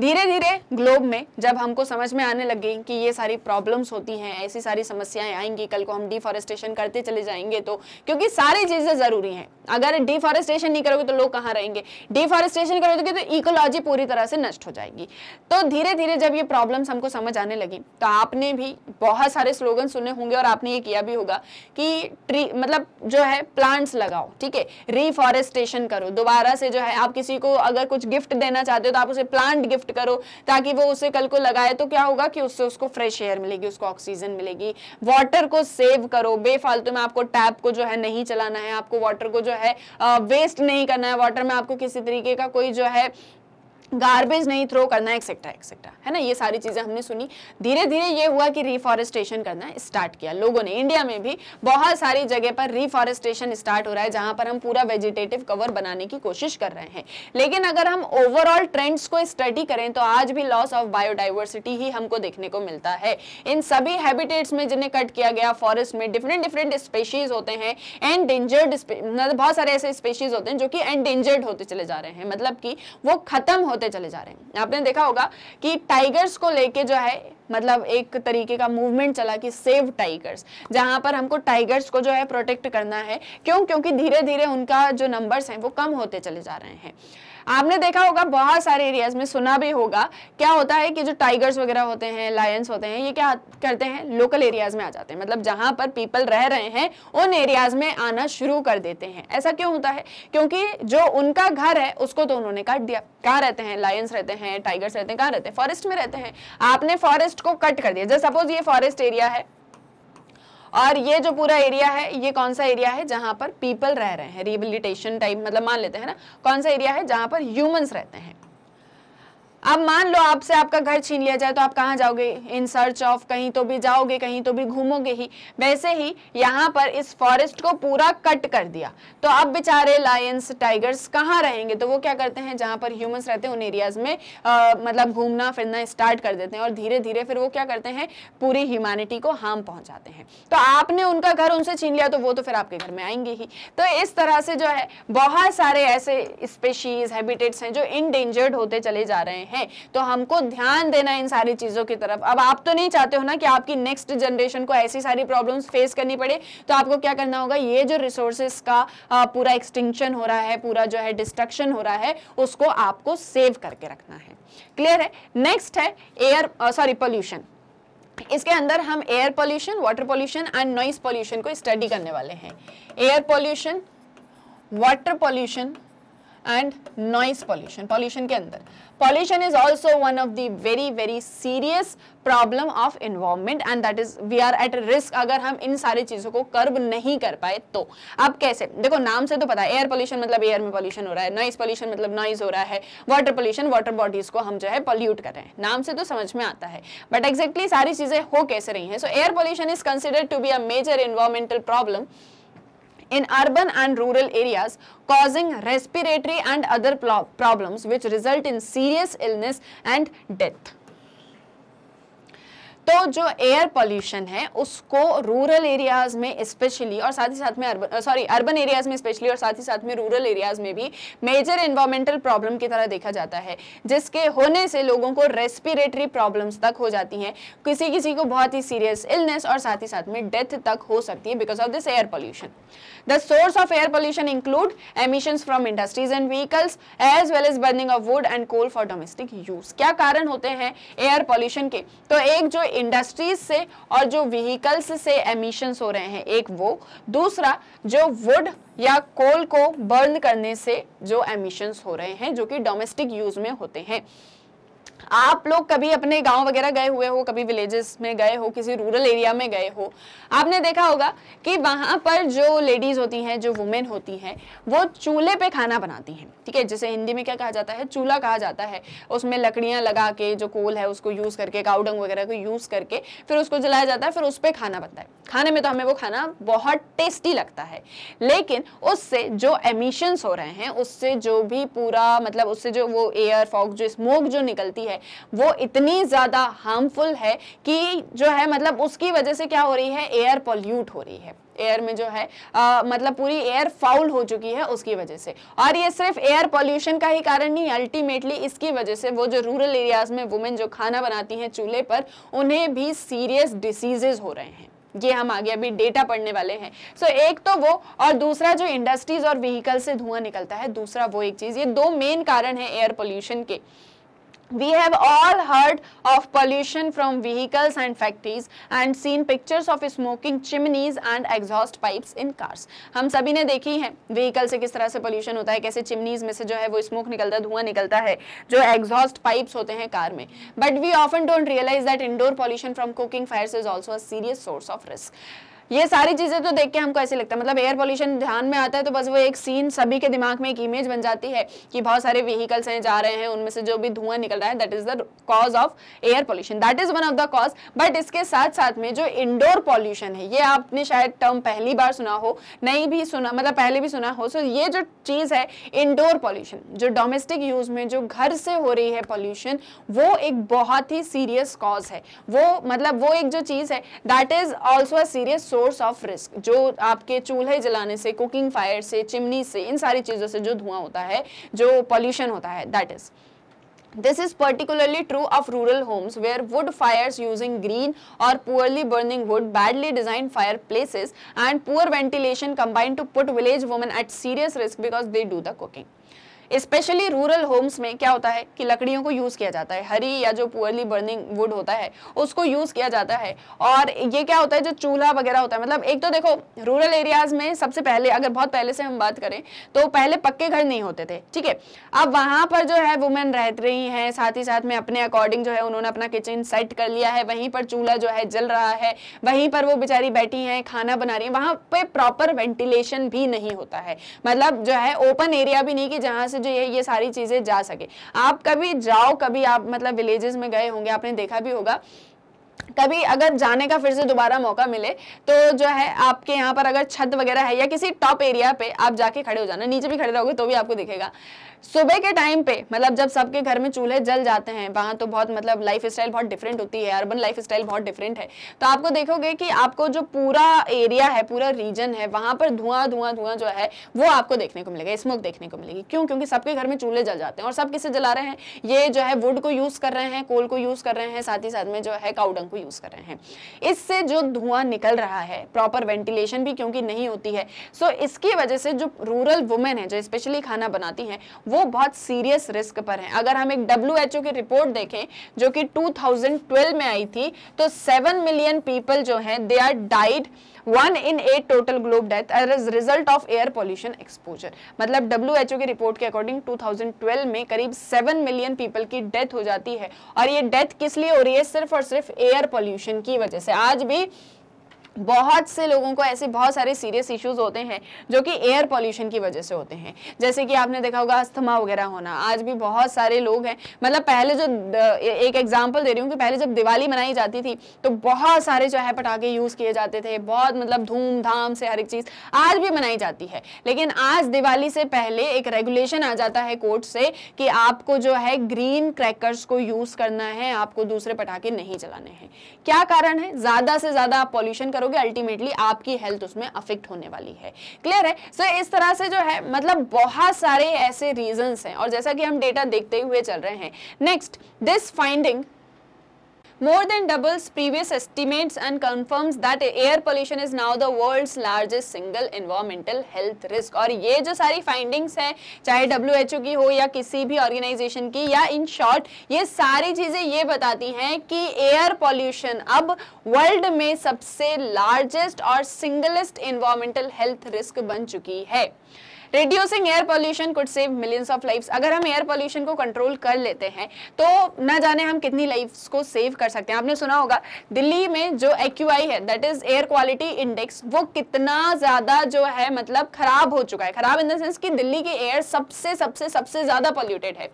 धीरे धीरे globe में जब हमको समझ में आने लग गई कि ये सारी प्रॉब्लम्स होती हैं ऐसी सारी समस्याएं आएंगी कल को हम डिफॉरेस्टेशन करते चले जाएंगे तो क्योंकि सारी चीज़ें ज़रूरी हैं अगर डिफॉरेस्टेशन नहीं करोगे तो लोग कहाँ रहेंगे डिफॉरेस्टेशन करोगे तो इकोलॉजी तो पूरी तरह से नष्ट हो जाएगी तो धीरे धीरे जब ये प्रॉब्लम्स हमको समझ आने लगी तो आपने भी बहुत सारे स्लोगन सुने होंगे और आपने ये किया भी होगा कि ट्री मतलब जो है प्लांट्स लगाओ ठीक है रिफॉरेस्टेशन करो दोबारा से जो है आप किसी को अगर कुछ गिफ्ट देना चाहते हो तो आप उसे प्लांट गिफ्ट शिफ्ट करो ताकि वो उसे कल को लगाए तो क्या होगा कि उससे उसको फ्रेश एयर मिलेगी उसको ऑक्सीजन मिलेगी वाटर को सेव करो बेफालतू में आपको टैप को जो है नहीं चलाना है आपको वाटर को जो है वेस्ट नहीं करना है वाटर में आपको किसी तरीके का कोई जो है गार्बेज नहीं थ्रो करना एक्सेट्रा एक्सेट्रा है ना ये सारी चीज़ें हमने सुनी धीरे धीरे ये हुआ कि रिफॉरेस्टेशन करना स्टार्ट किया लोगों ने इंडिया में भी बहुत सारी जगह पर रिफॉरेस्टेशन स्टार्ट हो रहा है जहाँ पर हम पूरा वेजिटेटिव कवर बनाने की कोशिश कर रहे हैं लेकिन अगर हम ओवरऑल ट्रेंड्स को स्टडी करें तो आज भी लॉस ऑफ बायोडाइवर्सिटी ही हमको देखने को मिलता है इन सभी हैबिटेट्स में जिन्हें कट किया गया फॉरेस्ट में डिफरेंट डिफरेंट स्पेशीज होते हैं एंडेंजर्ड मतलब बहुत सारे ऐसे स्पेशीज होते हैं जो कि एंडेंजर्ड होते चले जा रहे हैं मतलब कि वो खत्म होते होते चले जा रहे हैं आपने देखा होगा कि टाइगर्स को लेके जो है मतलब एक तरीके का मूवमेंट चला कि सेव टाइगर्स जहां पर हमको टाइगर्स को जो है प्रोटेक्ट करना है क्यों क्योंकि धीरे धीरे उनका जो नंबर्स हैं वो कम होते चले जा रहे हैं आपने देखा होगा बहुत सारे एरियाज में सुना भी होगा क्या होता है कि जो टाइगर्स वगैरह होते हैं लायंस होते हैं ये क्या करते हैं लोकल एरियाज में आ जाते हैं मतलब जहां पर पीपल रह रहे हैं उन एरियाज में आना शुरू कर देते हैं ऐसा क्यों होता है क्योंकि जो उनका घर है उसको तो उन्होंने काट दिया कहाँ रहते हैं लायंस रहते हैं टाइगर्स रहते हैं कहाँ रहते हैं फॉरेस्ट में रहते हैं आपने फॉरेस्ट को कट कर दिया जैसे सपोज ये फॉरेस्ट एरिया है और ये जो पूरा एरिया है ये कौन सा एरिया है जहाँ पर पीपल रह रहे हैं रिहेबिलिटेशन टाइप मतलब मान लेते हैं ना कौन सा एरिया है जहाँ पर ह्यूमन्स रहते हैं अब मान लो आपसे आपका घर छीन लिया जाए तो आप कहाँ जाओगे इन सर्च ऑफ कहीं तो भी जाओगे कहीं तो भी घूमोगे ही वैसे ही यहाँ पर इस फॉरेस्ट को पूरा कट कर दिया तो अब बेचारे लायंस टाइगर्स कहाँ रहेंगे तो वो क्या करते हैं जहाँ पर ह्यूमंस रहते हैं उन एरियाज में आ, मतलब घूमना फिरना स्टार्ट कर देते हैं और धीरे धीरे फिर वो क्या करते हैं पूरी ह्यूमैनिटी को हार्म पहुंचाते हैं तो आपने उनका घर उनसे छीन लिया तो वो तो फिर आपके घर में आएंगे ही तो इस तरह से जो है बहुत सारे ऐसे स्पेशीज हैबिटेट्स हैं जो इनडेंजर्ड होते चले जा रहे हैं है तो हमको ध्यान देना इन सारी चीज़ों की तरफ अब आप तो नहीं चाहते हो ना कि आपकी नेक्स्ट जनरेशन को ऐसी सारी प्रॉब्लम्स फेस करनी पड़े तो आपको क्या करना होगा ये जो रिसोर्सेस का पूरा एक्सटिंक्शन हो रहा है पूरा जो है डिस्ट्रक्शन हो रहा है उसको आपको सेव करके रखना है क्लियर है नेक्स्ट है एयर सॉरी पोल्यूशन इसके अंदर हम air pollution water pollution and noise pollution को स्टडी करने वाले हैं air pollution water pollution and noise pollution pollution के अंदर pollution is also one of the very very serious problem of environment and that is we are at risk अगर हम इन सारी चीज़ों को कर्ब नहीं कर पाए तो अब कैसे देखो नाम से तो पता है एयर पोल्यूशन मतलब एयर में पॉल्यूशन हो रहा है नॉइस पॉल्यूशन मतलब नॉइज हो रहा है वाटर पॉल्यूशन वाटर बॉडीज़ को हम जो है पॉल्यूट कर रहे हैं नाम से तो समझ में आता है बट एग्जैक्टली exactly सारी चीज़ें हो कैसे रही हैं so air pollution is considered to be a major environmental problem in urban and rural areas causing respiratory and other problems which result in serious illness and death. तो जो air pollution है उसको रूरल एरियाज में specially और साथ ही साथ में सॉरी अर्बन एरियाज में स्पेशली और साथ ही साथ में रूरल एरियाज में भी मेजर इन्वायरमेंटल प्रॉब्लम की तरह देखा जाता है जिसके होने से लोगों को रेस्पिरेटरी प्रॉब्लम्स तक हो जाती हैं किसी किसी को बहुत ही सीरियस इलनेस और साथ ही साथ में डेथ तक हो सकती है because of this air pollution the source of air pollution include emission from industries and vehicles as well as burning of wood and coal for domestic use क्या कारण होते हैं एयर पॉल्यूशन के तो एक जो इंडस्ट्रीज से और जो व्हीकल्स से एमिशंस हो रहे हैं एक वो दूसरा जो वुड या कोल को बर्न करने से जो एमिशंस हो रहे हैं जो कि डोमेस्टिक यूज में होते हैं आप लोग कभी अपने गांव वगैरह गए हुए हो कभी विलेजेस में गए हो किसी रूरल एरिया में गए हो आपने देखा होगा कि वहां पर जो लेडीज़ होती हैं जो वुमेन होती हैं वो चूल्हे पे खाना बनाती हैं ठीक है जिसे हिंदी में क्या कहा जाता है चूल्हा कहा जाता है उसमें लकड़ियां लगा के जो कोल है उसको यूज़ करके काउडंग वगैरह को यूज़ करके फिर उसको जलाया जाता है फिर उस पर खाना बनता है खाने में तो हमें वो खाना बहुत टेस्टी लगता है लेकिन उससे जो एमिशंस हो रहे हैं उससे जो भी पूरा मतलब उससे जो वो एयर फॉग जो स्मोक जो निकलती है है वो इतनी ज़्यादा हार्मफुल है कि जो है मतलब उसकी वजह से क्या हो रही है एयर पॉल्यूट हो रही है एयर में जो है आ, मतलब पूरी एयर फाउल हो चुकी है उसकी वजह से और ये सिर्फ एयर पोल्यूशन का ही कारण नहीं अल्टीमेटली इसकी वजह से वो जो रूरल एरियाज में वुमेन जो खाना बनाती हैं चूल्हे पर उन्हें भी सीरियस डिसीजेज हो रहे हैं ये हम आगे अभी डेटा पढ़ने वाले हैं सो so, एक तो वो और दूसरा जो इंडस्ट्रीज और व्हीकल से धुआं निकलता है दूसरा वो एक चीज़ ये दो मेन कारण है एयर पोल्यूशन के We have all heard of pollution from vehicles and factories and seen pictures of smoking chimneys and exhaust pipes in cars. हम सभी ने देखी है व्हीकल से किस तरह से पोल्यूशन होता है कैसे चिमनीज में से जो है वो स्मोक निकलता है धुआं निकलता है जो एग्जॉस्ट पाइप्स होते हैं कार में but we often don't realise that indoor pollution from cooking fire is also a serious source of risk ये सारी चीजें तो देख के हमको ऐसे लगता है मतलब एयर पॉल्यूशन ध्यान में आता है तो बस वो एक सीन सभी के दिमाग में एक इमेज बन जाती है कि बहुत सारे व्हीकल्स हैं जा रहे हैं उनमें से जो भी धुआं निकल रहा है that is the cause of air pollution that is one of the cause but इसके साथ साथ में जो इंडोर पॉल्यूशन है ये आपने शायद टर्म पहली बार सुना हो नहीं भी सुना मतलब पहले भी सुना हो सो ये जो चीज है इंडोर पॉल्यूशन जो डोमेस्टिक यूज में जो घर से हो रही है पॉल्यूशन वो एक बहुत ही सीरियस कॉज है वो मतलब वो एक जो चीज है that is also a serious source of risk जो आपके चूल्हे जलाने से कुकिंग फायर से चिमनी से इन सारी चीज़ों से जो धुआं होता है जो पॉल्यूशन होता है that is This is particularly true of rural homes where wood fires using green or poorly burning wood, badly designed fireplaces and poor ventilation combine to put village women at serious risk because they do the cooking. Specially rural homes में क्या होता है कि लकड़ियों को use किया जाता है हरी या जो पुअरली बर्निंग वुड होता है उसको यूज़ किया जाता है और ये क्या होता है जो चूल्हा वगैरह होता है मतलब एक तो देखो रूरल एरियाज़ में सबसे पहले अगर बहुत पहले से हम बात करें तो पहले पक्के घर नहीं होते थे ठीक है अब वहाँ पर जो है वुमेन रह रही हैं साथ ही साथ में अपने अकॉर्डिंग जो है उन्होंने अपना किचन सेट कर लिया है वहीं पर चूल्हा जो है जल रहा है वहीं पर वो बेचारी बैठी हैं खाना बना रही हैं वहाँ पर प्रॉपर वेंटिलेशन भी नहीं होता है मतलब जो है ओपन एरिया भी नहीं कि जहाँ से जो ये ये सारी चीज़ें जा सके आप कभी जाओ कभी आप मतलब विलेजेस में गए होंगे आपने देखा भी होगा कभी अगर जाने का फिर से दोबारा मौका मिले तो जो है आपके यहाँ पर अगर छत वगैरह है या किसी टॉप एरिया पे आप जाके खड़े हो जाना नीचे भी खड़े रहोगे तो भी आपको दिखेगा सुबह के टाइम पे मतलब जब सबके घर में चूल्हे जल जाते हैं वहां तो बहुत मतलब लाइफ स्टाइल बहुत डिफरेंट होती है अर्बन लाइफ स्टाइल बहुत डिफरेंट है तो आपको देखोगे कि आपको जो पूरा एरिया है पूरा रीजन है वहां पर धुआं धुआं धुआं जो है वो आपको देखने को मिलेगा स्मोक देखने को मिलेगी क्यों क्योंकि सबके घर में चूल्हे जल जाते हैं और सब किसे जला रहे हैं ये जो है वुड को यूज़ कर रहे हैं कोल को यूज़ कर रहे हैं साथ ही साथ में जो है काउडंग को यूज़ कर रहे हैं इससे जो धुआं निकल रहा है प्रॉपर वेंटिलेशन भी क्योंकि नहीं होती है सो इसकी वजह से जो रूरल वुमेन है जो स्पेशली खाना बनाती है वो बहुत सीरियस रिस्क पर है अगर हम एक डब्ल्यू एच ओ की रिपोर्ट देखें जो कि 2012 में आई थी तो 7 मिलियन पीपल जो हैं they are died one in eight total globe death as result of air pollution exposure मतलब डब्ल्यू एच ओ की रिपोर्ट के अकॉर्डिंग 2012 में करीब 7 मिलियन पीपल की डेथ हो जाती है और ये डेथ किस लिए हो रही है सिर्फ और सिर्फ एयर पॉल्यूशन की वजह से आज भी बहुत से लोगों को ऐसे बहुत सारे सीरियस इश्यूज होते हैं जो कि एयर पॉल्यूशन की वजह से होते हैं जैसे कि आपने देखा होगा अस्थमा वगैरह होना आज भी बहुत सारे लोग हैं मतलब पहले जो एक एग्जांपल दे रही हूँ कि पहले जब दिवाली मनाई जाती थी तो बहुत सारे जो है पटाखे यूज़ किए जाते थे बहुत मतलब धूमधाम से हर एक चीज़ आज भी मनाई जाती है लेकिन आज दिवाली से पहले एक रेगुलेशन आ जाता है कोर्ट से कि आपको जो है ग्रीन क्रैकर्स को यूज़ करना है आपको दूसरे पटाखे नहीं चलाने हैं क्या कारण है ज़्यादा से ज़्यादा आप पॉल्यूशन करोगे अल्टीमेटली आपकी हेल्थ उसमें अफेक्ट होने वाली है क्लियर है सो so, इस तरह से जो है मतलब बहुत सारे ऐसे रीजन हैं और जैसा कि हम डेटा देखते हुए चल रहे हैं next this finding more than doubles previous estimates and confirms that air pollution is now the world's largest single environmental health risk aur ye jo sari findings hai chahe WHO ki ho ya kisi bhi organization ki ya in short ye sari cheeze ye batati hain ki air pollution ab world mein sabse largest aur singlest environmental health risk ban chuki hai reducing air pollution could save millions of life अगर हम air pollution को control कर लेते हैं तो ना जाने हम कितनी लाइफ को सेव कर सकते हैं आपने सुना होगा दिल्ली में जो एक्यू है that is air quality index वो कितना ज्यादा जो है मतलब खराब हो चुका है खराब इन द सेंस कि दिल्ली की एयर सबसे सबसे सबसे ज्यादा पॉल्यूटेड है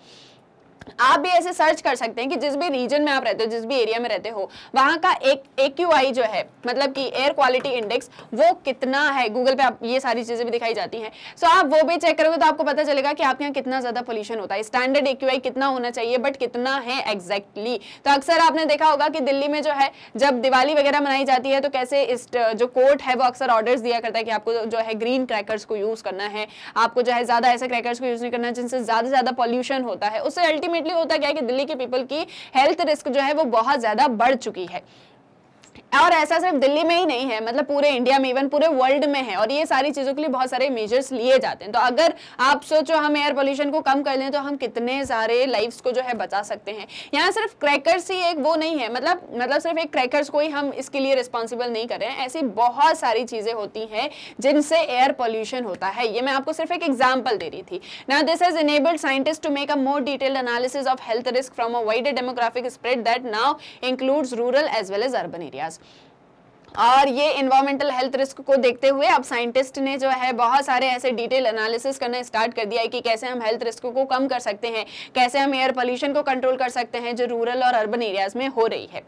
आप भी ऐसे सर्च कर सकते हैं कि जिस भी रीजन में आप रहते हो जिस भी एरिया में रहते हो वहाँ का एक ए क्यू आई जो है मतलब कि एयर क्वालिटी इंडेक्स वो कितना है गूगल पे आप ये सारी चीज़ें भी दिखाई जाती हैं सो आप वो भी चेक करोगे तो आपको पता चलेगा कि आपके यहाँ कितना ज़्यादा पोल्यूशन होता है स्टैंडर्ड ए क्यू आई कितना होना चाहिए बट कितना है एग्जैक्टली exactly. तो अक्सर आपने देखा होगा कि दिल्ली में जो है जब दिवाली वगैरह मनाई जाती है तो कैसे इस जो कोर्ट है वो अक्सर ऑर्डर्स दिया करता है कि आपको जो है ग्रीन क्रैकर्स को यूज़ करना है आपको जो है ज़्यादा ऐसे क्रैकर्स को यूज़ नहीं करना जिनसे ज़्यादा ज़्यादा पॉल्यूशन होता है उससे अल्टीमेट अल्टीमेटली होता क्या है कि दिल्ली के पीपल की हेल्थ रिस्क जो है वो बहुत ज्यादा बढ़ चुकी है और ऐसा सिर्फ दिल्ली में ही नहीं है मतलब पूरे इंडिया में इवन पूरे वर्ल्ड में है और ये सारी चीज़ों के लिए बहुत सारे मेजर्स लिए जाते हैं तो अगर आप सोचो हम एयर पोल्यूशन को कम कर लें तो हम कितने सारे लाइफ्स को जो है बचा सकते हैं यहाँ सिर्फ क्रैकर्स ही एक वो नहीं है मतलब मतलब सिर्फ एक क्रैकर्स को ही हम इसके लिए रिस्पॉन्सिबल नहीं कर रहे हैं ऐसी बहुत सारी चीज़ें होती हैं जिनसे एयर पोल्यूशन होता है ये मैं आपको सिर्फ एक एग्जाम्पल दे रही थी ना this is enabled scientist to make a more detailed analysis of health risk from a wider demographic spread that now includes rural as well as urban area areas और ये इन्वायरमेंटल हेल्थ रिस्क को देखते हुए अब scientist ने जो है बहुत सारे ऐसे डिटेल एनालिसिस करना स्टार्ट कर दिया है कि कैसे हम हेल्थ रिस्क को कम कर सकते हैं कैसे हम एयर पोल्यूशन को कंट्रोल कर सकते हैं जो रूरल और अर्बन एरियाज में हो रही है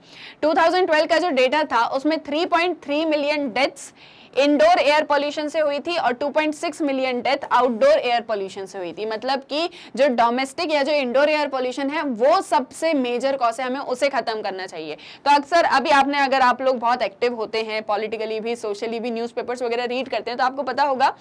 2012 का जो डेटा था उसमें 3.3 million deaths indoor air pollution से हुई थी और 2.6 million death outdoor air pollution से हुई थी मतलब कि जो डोमेस्टिक या जो इंडोर एयर पोल्यूशन है वो सबसे मेजर कॉज है हमें उसे खत्म करना चाहिए तो अक्सर अभी आपने अगर आप लोग बहुत एक्टिव होते हैं पॉलिटिकली भी सोशली भी न्यूज वगैरह रीड करते हैं तो आपको पता होगा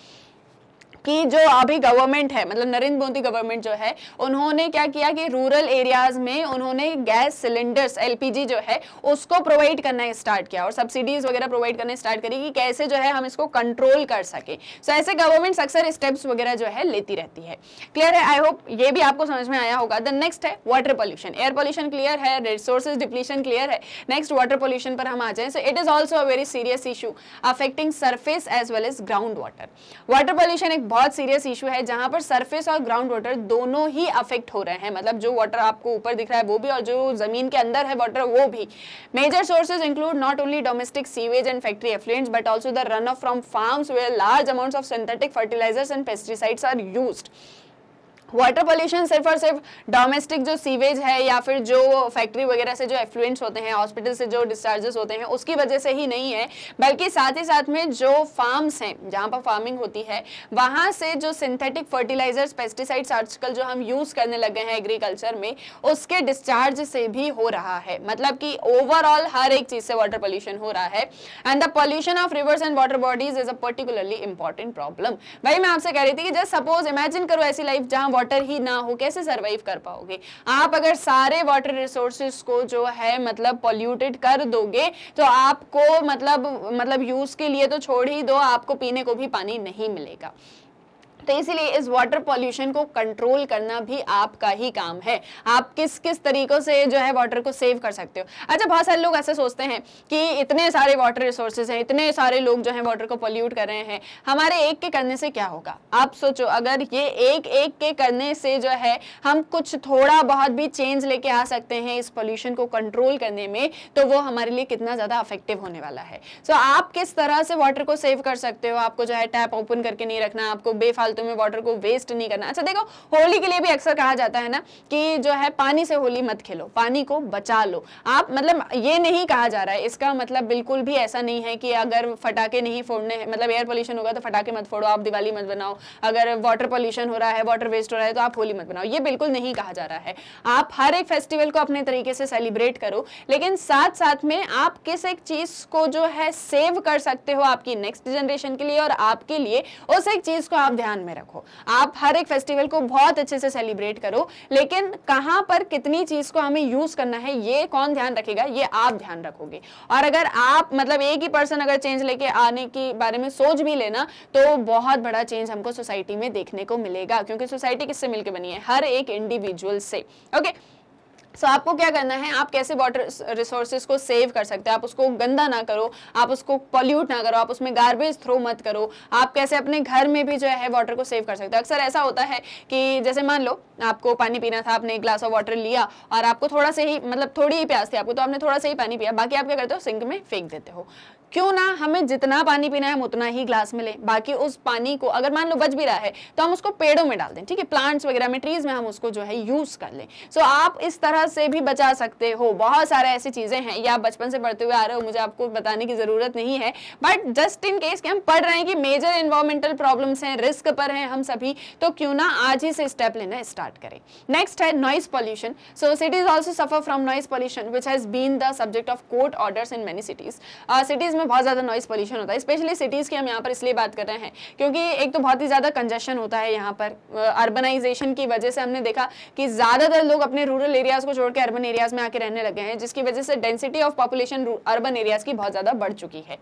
कि जो अभी गवर्नमेंट है मतलब नरेंद्र मोदी गवर्नमेंट जो है उन्होंने क्या किया कि रूरल एरियाज में उन्होंने गैस सिलेंडर्स एलपीजी जो है उसको प्रोवाइड करना स्टार्ट किया और सब्सिडीज वगैरह प्रोवाइड करना स्टार्ट करी कि कैसे जो है हम इसको कंट्रोल कर सकें सो so, ऐसे गवर्नमेंट अक्सर स्टेप्स वगैरह जो है लेती रहती है क्लियर है आई होप ये भी आपको समझ में आया होगा द नेक्स्ट है water pollution air pollution clear है रिसोर्सेज डिप्लीशन क्लियर है नेक्स्ट वाटर पॉल्यूशन पर हम आ जाए so it is also a very serious issue affecting surface as well as ground water water pollution एक बहुत सीरियस इशू है जहां पर सरफेस और ग्राउंड वाटर दोनों ही अफेक्ट हो रहे हैं मतलब जो वाटर आपको ऊपर दिख रहा है वो भी और जो जमीन के अंदर है वाटर वो भी major sources include not only domestic sewage and factory effluents but also the run off from farms where large amounts of synthetic fertilisers and pesticides are used water pollution सिर्फ और सिर्फ डोमेस्टिक जो sewage है या फिर जो factory वगैरह से जो एफ्लुएंस होते हैं हॉस्पिटल से जो डिस्चार्जेस होते हैं उसकी वजह से ही नहीं है बल्कि साथ ही साथ में जो फार्म्स हैं जहाँ पर फार्मिंग होती है वहाँ से जो सिंथेटिक फर्टिलाइजर्स पेस्टिसाइड्स आजकल जो हम यूज़ करने लग गए हैं एग्रीकल्चर में उसके डिस्चार्ज से भी हो रहा है मतलब कि ओवरऑल हर एक चीज़ से वाटर पॉल्यूशन हो रहा है and the pollution of rivers and water bodies is a particularly important problem भाई मैं आपसे कह रही थी कि जस्ट सपोज इमेजिन करो ऐसी लाइफ जहाँ वाटर ही ना हो कैसे सरवाइव कर पाओगे आप अगर सारे वाटर रिसोर्सेज को जो है मतलब पॉल्यूटेड कर दोगे तो आपको मतलब मतलब यूज के लिए तो छोड़ ही दो आपको पीने को भी पानी नहीं मिलेगा तो इसीलिए इस वाटर पॉल्यूशन को कंट्रोल करना भी आपका ही काम है आप किस किस तरीकों से जो है वाटर को सेव कर सकते हो अच्छा बहुत सारे लोग ऐसे सोचते हैं कि इतने सारे वाटर रिसोर्सेज हैं इतने सारे लोग जो है वाटर को पॉल्यूट कर रहे हैं हमारे एक के करने से क्या होगा आप सोचो अगर ये एक एक के करने से जो है हम कुछ थोड़ा बहुत भी चेंज लेके आ सकते हैं इस पोल्यूशन को कंट्रोल करने में तो वो हमारे लिए कितना ज़्यादा अफेक्टिव होने वाला है सो आप किस तरह से वाटर को सेव कर सकते हो आपको जो है टैप ओपन करके नहीं रखना आपको बेफालतू तुम्हें वाटर को वेस्ट नहीं करना अच्छा देखो होली के लिए भी अक्सर कहा जाता है ना कि जो है पानी से होली मत खेलो पानी को बचा लो आप मतलब ये नहीं कहा जा रहा है इसका मतलब बिल्कुल भी ऐसा नहीं है कि अगर फटाके नहीं फोड़ने मतलब एयर पोल्यूशन होगा तो फटाके मत फोड़ो आप दिवाली मत बनाओ अगर वाटर पॉल्यूशन हो रहा है वाटर वेस्ट हो रहा है तो आप होली मत बनाओ ये बिल्कुल नहीं कहा जा रहा है आप हर एक फेस्टिवल को अपने तरीके से सेलिब्रेट करो लेकिन साथ साथ में आप किस एक चीज़ को जो है सेव कर सकते हो आपकी नेक्स्ट जनरेशन के लिए और आपके लिए उस एक चीज़ को आप ध्यान ध्यान में रखो आप हर एक फेस्टिवल को बहुत अच्छे से सेलिब्रेट करो लेकिन कहां पर कितनी चीज़ को हमें यूज़ करना है ये कौन ध्यान रखेगा ये आप ध्यान रखोगे और अगर आप मतलब एक ही पर्सन अगर चेंज लेके आने के बारे में सोच भी लेना तो बहुत बड़ा चेंज हमको सोसाइटी में देखने को मिलेगा क्योंकि सोसाइटी किससे मिलकर बनी है हर एक इंडिविजुअल से ओके okay? सो so, आपको क्या करना है आप कैसे वाटर रिसोर्सेज को सेव कर सकते हैं आप उसको गंदा ना करो आप उसको पॉल्यूट ना करो आप उसमें गार्बेज थ्रो मत करो आप कैसे अपने घर में भी जो है वाटर को सेव कर सकते हो अक्सर ऐसा होता है कि जैसे मान लो आपको पानी पीना था आपने एक ग्लास ऑफ वाटर लिया और आपको थोड़ा से ही मतलब थोड़ी ही प्यास थी आपको तो आपने थोड़ा सा ही पानी पिया बाकी आप क्या करते हो सिंक में फेंक देते हो क्यों ना हमें जितना पानी पीना है हम उतना ही ग्लास में लें बाकी उस पानी को अगर मान लो बच भी रहा है तो हम उसको पेड़ों में डाल दें ठीक है प्लांट्स वगैरह में ट्रीज में हम उसको जो है यूज कर लें सो so, आप इस तरह से भी बचा सकते हो बहुत सारे ऐसी चीजें हैं या बचपन से पढ़ते हुए आ रहे हो मुझे आपको बताने की जरूरत नहीं है बट जस्ट इन केस हम पढ़ रहे हैं कि मेजर इन्वायरमेंटल प्रॉब्लम्स है रिस्क पर है हम सभी तो क्यों ना आज ही से स्टेप लेना स्टार्ट करें नेक्स्ट है noise pollution so cities also suffer from noise pollution which has been the subject of court order in many cities cities में बहुत ज़्यादा नॉइस पॉल्यूशन होता है स्पेशली सिटीज़ की हम यहाँ पर इसलिए बात कर रहे हैं क्योंकि एक तो बहुत ही ज़्यादा कंजेशन होता है यहाँ पर अर्बनाइजेशन की वजह से हमने देखा कि ज़्यादातर लोग अपने रूरल एरियाज़ को छोड़ के अर्बन एरियाज़ में आके रहने लगे हैं जिसकी वजह से density of population urban areas की बहुत ज़्यादा बढ़ चुकी है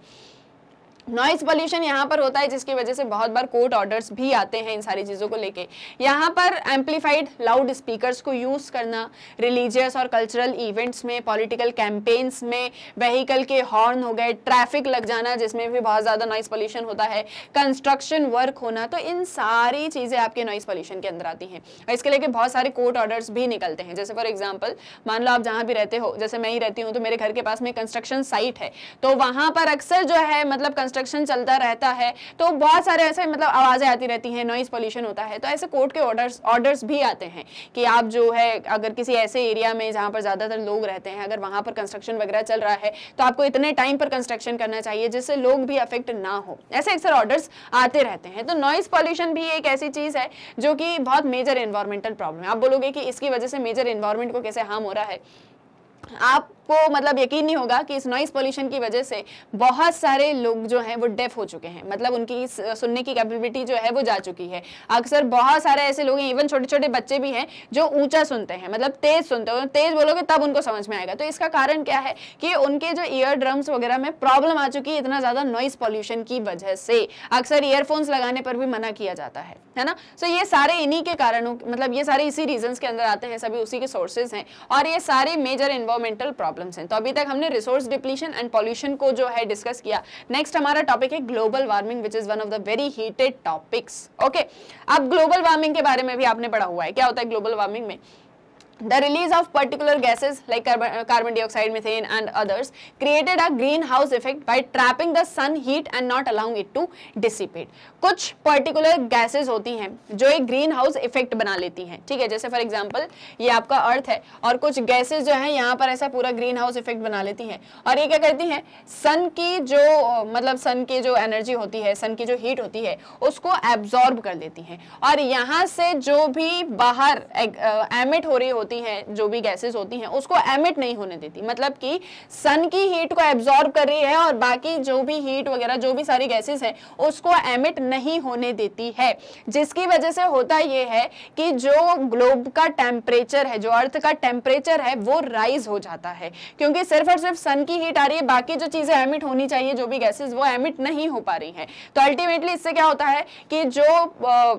नॉइज पोल्यूशन यहाँ पर होता है जिसकी वजह से बहुत बार कोर्ट ऑर्डर्स भी आते हैं इन सारी चीज़ों को लेके यहाँ पर एम्पलीफाइड लाउड स्पीकर्स को यूज़ करना रिलीजियस और कल्चरल इवेंट्स में पॉलिटिकल कैंपेन्स में व्हीकल के हॉर्न हो गए ट्रैफिक लग जाना जिसमें भी बहुत ज़्यादा नॉइज़ पॉल्यूशन होता है कंस्ट्रक्शन वर्क होना तो इन सारी चीज़ें आपके नॉइज़ पॉल्यूशन के अंदर आती हैं और इसके लेके बहुत सारे कोर्ट ऑर्डर्स भी निकलते हैं जैसे फॉर एग्जाम्पल मान लो आप जहाँ भी रहते हो जैसे मैं ही रहती हूँ तो मेरे घर के पास में कंस्ट्रक्शन साइट है तो वहाँ पर अक्सर जो है मतलब कंस्ट्रक्शन कंस्ट्रक्शन चलता रहता है तो बहुत सारे ऐसे मतलब आवाज़ें आती रहती हैं नॉइज़ पॉल्यूशन होता है तो ऐसे कोर्ट के ऑर्डर्स ऑर्डर्स भी आते हैं कि आप जो है अगर किसी ऐसे एरिया में जहाँ पर ज़्यादातर लोग रहते हैं अगर वहां पर कंस्ट्रक्शन वगैरह चल रहा है तो आपको इतने टाइम पर कंस्ट्रक्शन करना चाहिए जिससे लोग भी अफेक्ट ना हो ऐसे अक्सर ऑर्डर्स आते रहते हैं तो नॉइज़ पॉल्यूशन भी एक ऐसी चीज़ है जो कि बहुत मेजर इन्वायरमेंटल प्रॉब्लम है आप बोलोगे कि इसकी वजह से मेजर इन्वायरमेंट को कैसे हार्म हो रहा है आपको मतलब यकीन नहीं होगा कि इस नॉइस पोल्यूशन की वजह से बहुत सारे लोग जो हैं वो डेफ हो चुके हैं मतलब उनकी सुनने की कैपेबिलिटी जो है वो जा चुकी है अक्सर बहुत सारे ऐसे लोग हैं इवन छोटे छोटे बच्चे भी हैं जो ऊंचा सुनते हैं मतलब तेज़ सुनते हैं तेज़ बोलोगे तब उनको समझ में आएगा तो इसका कारण क्या है कि उनके जो ईयर ड्रम्स वगैरह में प्रॉब्लम आ चुकी है इतना ज़्यादा नॉइस पॉल्यूशन की वजह से अक्सर ईयरफोन्स लगाने पर भी मना किया जाता है है ना सो ये सारे इन्हीं के कारणों मतलब ये सारे इसी रीजन के अंदर आते हैं सभी उसी के सोर्सेज हैं और ये सारे मेजर एनवायरमेंटल प्रॉब्लम्स हैं तो अभी तक हमने रिसोर्स डिप्लीशन एंड पॉल्यूशन को जो है डिस्कस किया नेक्स्ट हमारा टॉपिक है global warming which is one of the very heated topics okay अब ग्लोबल वार्मिंग के बारे में भी आपने पढ़ा हुआ है क्या होता है ग्लोबल वार्मिंग में the release of particular gases like carbon, carbon dioxide, methane and others created a greenhouse effect by trapping the sun heat and not allowing it to dissipate. कुछ particular gases होती हैं जो एक greenhouse effect बना लेती हैं ठीक है जैसे for example ये आपका अर्थ है और कुछ gases जो हैं यहाँ पर ऐसा पूरा greenhouse effect बना लेती हैं और ये क्या करती हैं sun की जो मतलब sun की जो energy होती है sun की जो heat होती है उसको absorb कर लेती हैं और यहाँ से जो भी बाहर emit हो रही होती होती है जो भी गैसेस होती हैं उसको एमिट नहीं होने देती मतलब कि सन की हीट को एब्जॉर्ब कर रही है और बाकी जो भी हीट वगैरह जो भी सारी गैसेस हैं उसको एमिट नहीं होने देती है जिसकी वजह से होता यह है कि जो ग्लोब का टेम्परेचर है जो अर्थ का टेम्परेचर है वो राइज हो जाता है क्योंकि सिर्फ और सिर्फ सन की हीट आ रही है बाकी जो चीज़ें एमिट होनी चाहिए जो भी गैसेज वो एमिट नहीं हो पा रही है तो अल्टीमेटली इससे क्या होता है कि जो आ,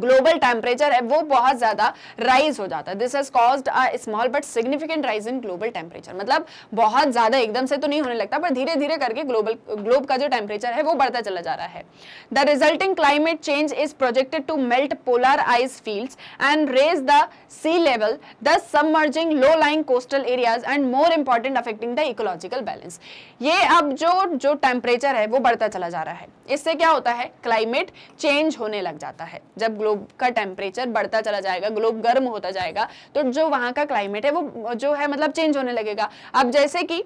ग्लोबल टेम्परेचर है वो बहुत ज्यादा राइज हो जाता है this has caused a small but significant rise in global temperature मतलब बहुत ज्यादा एकदम से तो नहीं होने लगता पर धीरे धीरे करके ग्लोबल ग्लोब का जो टेम्परेचर है वो बढ़ता चला जा रहा है the resulting climate change is projected to melt polar ice field and raise the sea level the submerging low lying coastal areas and more important affecting the ecological balance ये अब जो जो टेम्परेचर है वो बढ़ता चला जा रहा है इससे क्या होता है क्लाइमेट चेंज होने लग जाता है जब ग्लोब का टेम्परेचर बढ़ता चला जाएगा ग्लोब गर्म होता जाएगा तो जो वहां का क्लाइमेट है वो जो है मतलब चेंज होने लगेगा अब जैसे कि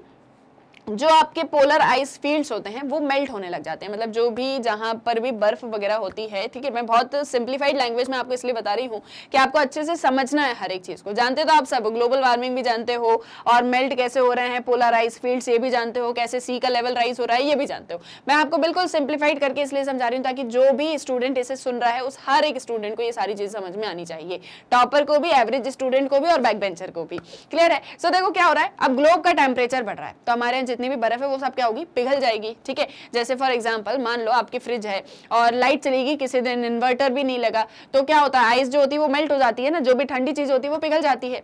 जो आपके पोलर आइस फील्ड्स होते हैं वो मेल्ट होने लग जाते हैं मतलब जो भी जहां पर भी बर्फ वगैरह होती है ठीक है मैं बहुत सिंप्लीफाइड लैंग्वेज में आपको इसलिए बता रही हूँ कि आपको अच्छे से समझना है हर एक चीज़ को जानते तो आप सब ग्लोबल वार्मिंग भी जानते हो और मेल्ट कैसे हो रहे हैं पोलर आइस फील्ड्स ये भी जानते हो कैसे सी का लेवल राइज हो रहा है ये भी जानते हो मैं आपको बिल्कुल सिंप्लीफाइड करके इसलिए समझा रही हूँ ताकि जो भी स्टूडेंट इसे सुन रहा है उस हर एक स्टूडेंट को ये सारी चीज़ समझ में आनी चाहिए टॉपर को भी एवरेज स्टूडेंट को भी और बैक बेंचर को भी क्लियर है सो देखो क्या हो रहा है अब ग्लोब का टेम्परेचर बढ़ रहा है तो हमारे जितनी भी बर्फ है वो सब क्या होगी पिघल जाएगी ठीक है जैसे फॉर एग्जाम्पल मान लो आपकी फ्रिज है और लाइट चलेगी किसी दिन इन्वर्टर भी नहीं लगा तो क्या होता है आइस जो होती है वो मेल्ट हो जाती है ना जो भी ठंडी चीज होती है वो पिघल जाती है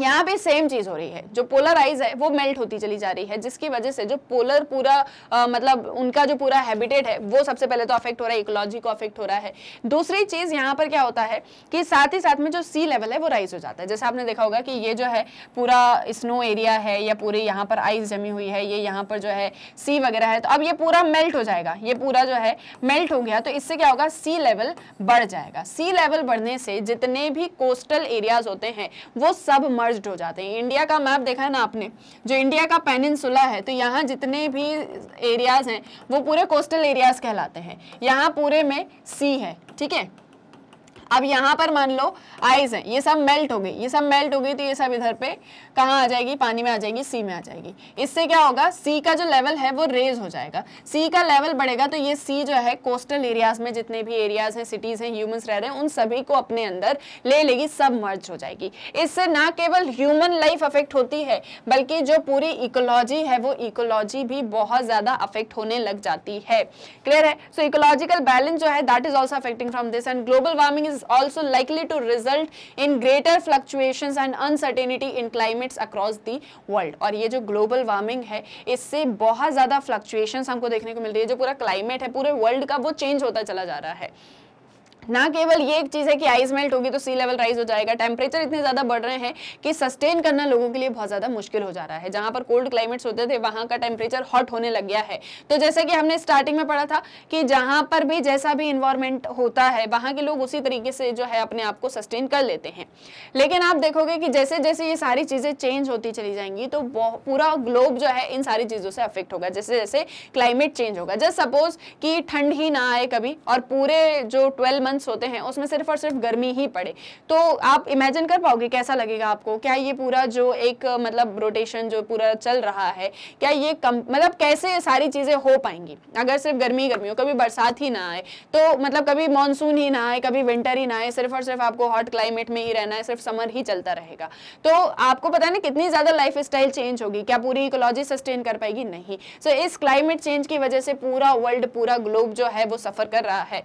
यहाँ पे सेम चीज हो रही है जो पोलर आइज है वो मेल्ट होती चली जा रही है जिसकी वजह से जो पोलर पूरा आ, मतलब उनका जो पूरा हैबिटेट है वो सबसे पहले तो अफेक्ट हो रहा है इकोलॉजी को अफेक्ट हो रहा है दूसरी चीज यहाँ पर क्या होता है कि साथ ही साथ में जो सी लेवल है वो राइज हो जाता है जैसे आपने देखा होगा कि ये जो है पूरा स्नो एरिया है या पूरी यहाँ पर आइस जमी हुई है ये यहाँ पर जो है सी वगैरह है तो अब ये पूरा मेल्ट हो जाएगा ये पूरा जो है मेल्ट हो गया तो इससे क्या होगा सी लेवल बढ़ जाएगा सी लेवल बढ़ने से जितने भी कोस्टल एरियाज होते हैं वो सब मर मर्ज हो जाते हैं इंडिया का मैप देखा है ना आपने जो इंडिया का पेनिनसुला है तो यहाँ जितने भी एरियाज़ हैं वो पूरे कोस्टल एरियाज़ कहलाते हैं यहाँ पूरे में सी है ठीक है अब यहाँ पर मान लो आइस है ये सब मेल्ट हो गई ये सब मेल्ट हो गई तो ये सब इधर पे कहाँ आ जाएगी पानी में आ जाएगी सी में आ जाएगी इससे क्या होगा सी का जो लेवल है वो रेज हो जाएगा सी का लेवल बढ़ेगा तो ये सी जो है कोस्टल एरियाज में जितने भी एरियाज हैं सिटीज हैं ह्यूमन्स रह रहे हैं उन सभी को अपने अंदर ले लेगी सब मर्ज हो जाएगी इससे ना केवल ह्यूमन लाइफ अफेक्ट होती है बल्कि जो पूरी इकोलॉजी है वो इकोलॉजी भी बहुत ज़्यादा अफेक्ट होने लग जाती है क्लियर है सो इकोलॉजिकल बैलेंस जो है that is also affecting from this and global warming is is also likely to result in greater fluctuations and uncertainty in climates across the world और ये जो global warming है इससे बहुत ज़्यादा fluctuations हमको देखने को मिल रही है जो पूरा climate है पूरे world का वो change होता चला जा रहा है ना केवल ये एक चीज़ है कि आइस मेल्ट होगी तो सी लेवल राइज हो जाएगा टेम्परेचर इतने ज़्यादा बढ़ रहे हैं कि सस्टेन करना लोगों के लिए बहुत ज़्यादा मुश्किल हो जा रहा है जहाँ पर कोल्ड क्लाइमेट्स होते थे वहाँ का टेम्परेचर हॉट होने लग गया है तो जैसे कि हमने स्टार्टिंग में पढ़ा था कि जहाँ पर भी जैसा भी इन्वायरमेंट होता है वहाँ के लोग उसी तरीके से जो है अपने आप को सस्टेन कर लेते हैं लेकिन आप देखोगे कि जैसे जैसे ये सारी चीज़ें चेंज होती चली जाएंगी तो पूरा ग्लोब जो है इन सारी चीज़ों से अफेक्ट होगा जैसे जैसे क्लाइमेट चेंज होगा जस्ट सपोज कि ठंड ही ना आए कभी और पूरे जो ट्वेल्व मंथ मंथ्स होते हैं उसमें सिर्फ और सिर्फ गर्मी ही पड़े तो आप इमेजिन कर पाओगे कैसा लगेगा आपको क्या ये पूरा जो एक मतलब रोटेशन जो पूरा चल रहा है क्या ये कम मतलब कैसे सारी चीज़ें हो पाएंगी अगर सिर्फ गर्मी ही गर्मी हो कभी बरसात ही ना आए तो मतलब कभी मानसून ही ना आए कभी विंटर ही ना आए सिर्फ और सिर्फ आपको हॉट क्लाइमेट में ही रहना है सिर्फ समर ही चलता रहेगा तो आपको पता है ना कितनी ज़्यादा लाइफ स्टाइल चेंज होगी क्या पूरी इकोलॉजी सस्टेन कर पाएगी नहीं सो so, इस क्लाइमेट चेंज की वजह से पूरा वर्ल्ड पूरा ग्लोब जो है वो सफ़र कर रहा है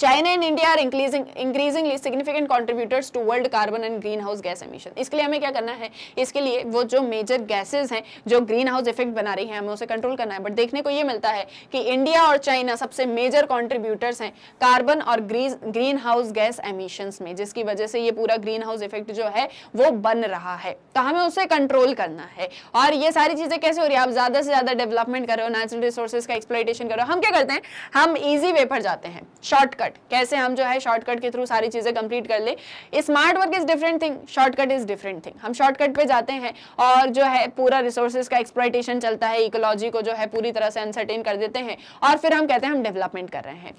China and India are increasing increasingly significant contributors to world carbon and green house gas emission इसके लिए हमें क्या करना है इसके लिए वो जो मेजर गैसेज हैं जो ग्रीन हाउस इफेक्ट बना रही हैं हमें उसे कंट्रोल करना है बट देखने को ये मिलता है कि इंडिया और चाइना सबसे मेजर कॉन्ट्रीब्यूटर्स हैं कार्बन और ग्रीन हाउस गैस एमिशन में जिसकी वजह से ये पूरा ग्रीन हाउस इफेक्ट जो है वो बन रहा है तो हमें उसे कंट्रोल करना है और ये सारी चीजें कैसे हो रही है आप ज्यादा से ज्यादा डेवलपमेंट करो नेचुरल रिसोर्सेज का एक्सप्लाइटेशन करो हम क्या करते हैं हम ईजी वे पर जाते हैं शॉर्टकट शॉर्टकट कैसे हम जो है शॉर्टकट के थ्रू सारी चीज़ें कंप्लीट कर ले smart work is different thing shortcut is different thing हम शॉर्टकट पे जाते हैं और जो है पूरा रिसोर्सेज का एक्सप्लाइटेशन चलता है इकोलॉजी को जो है पूरी तरह से अनसर्टेन कर देते हैं और फिर हम कहते हैं हम डेवलपमेंट कर रहे हैं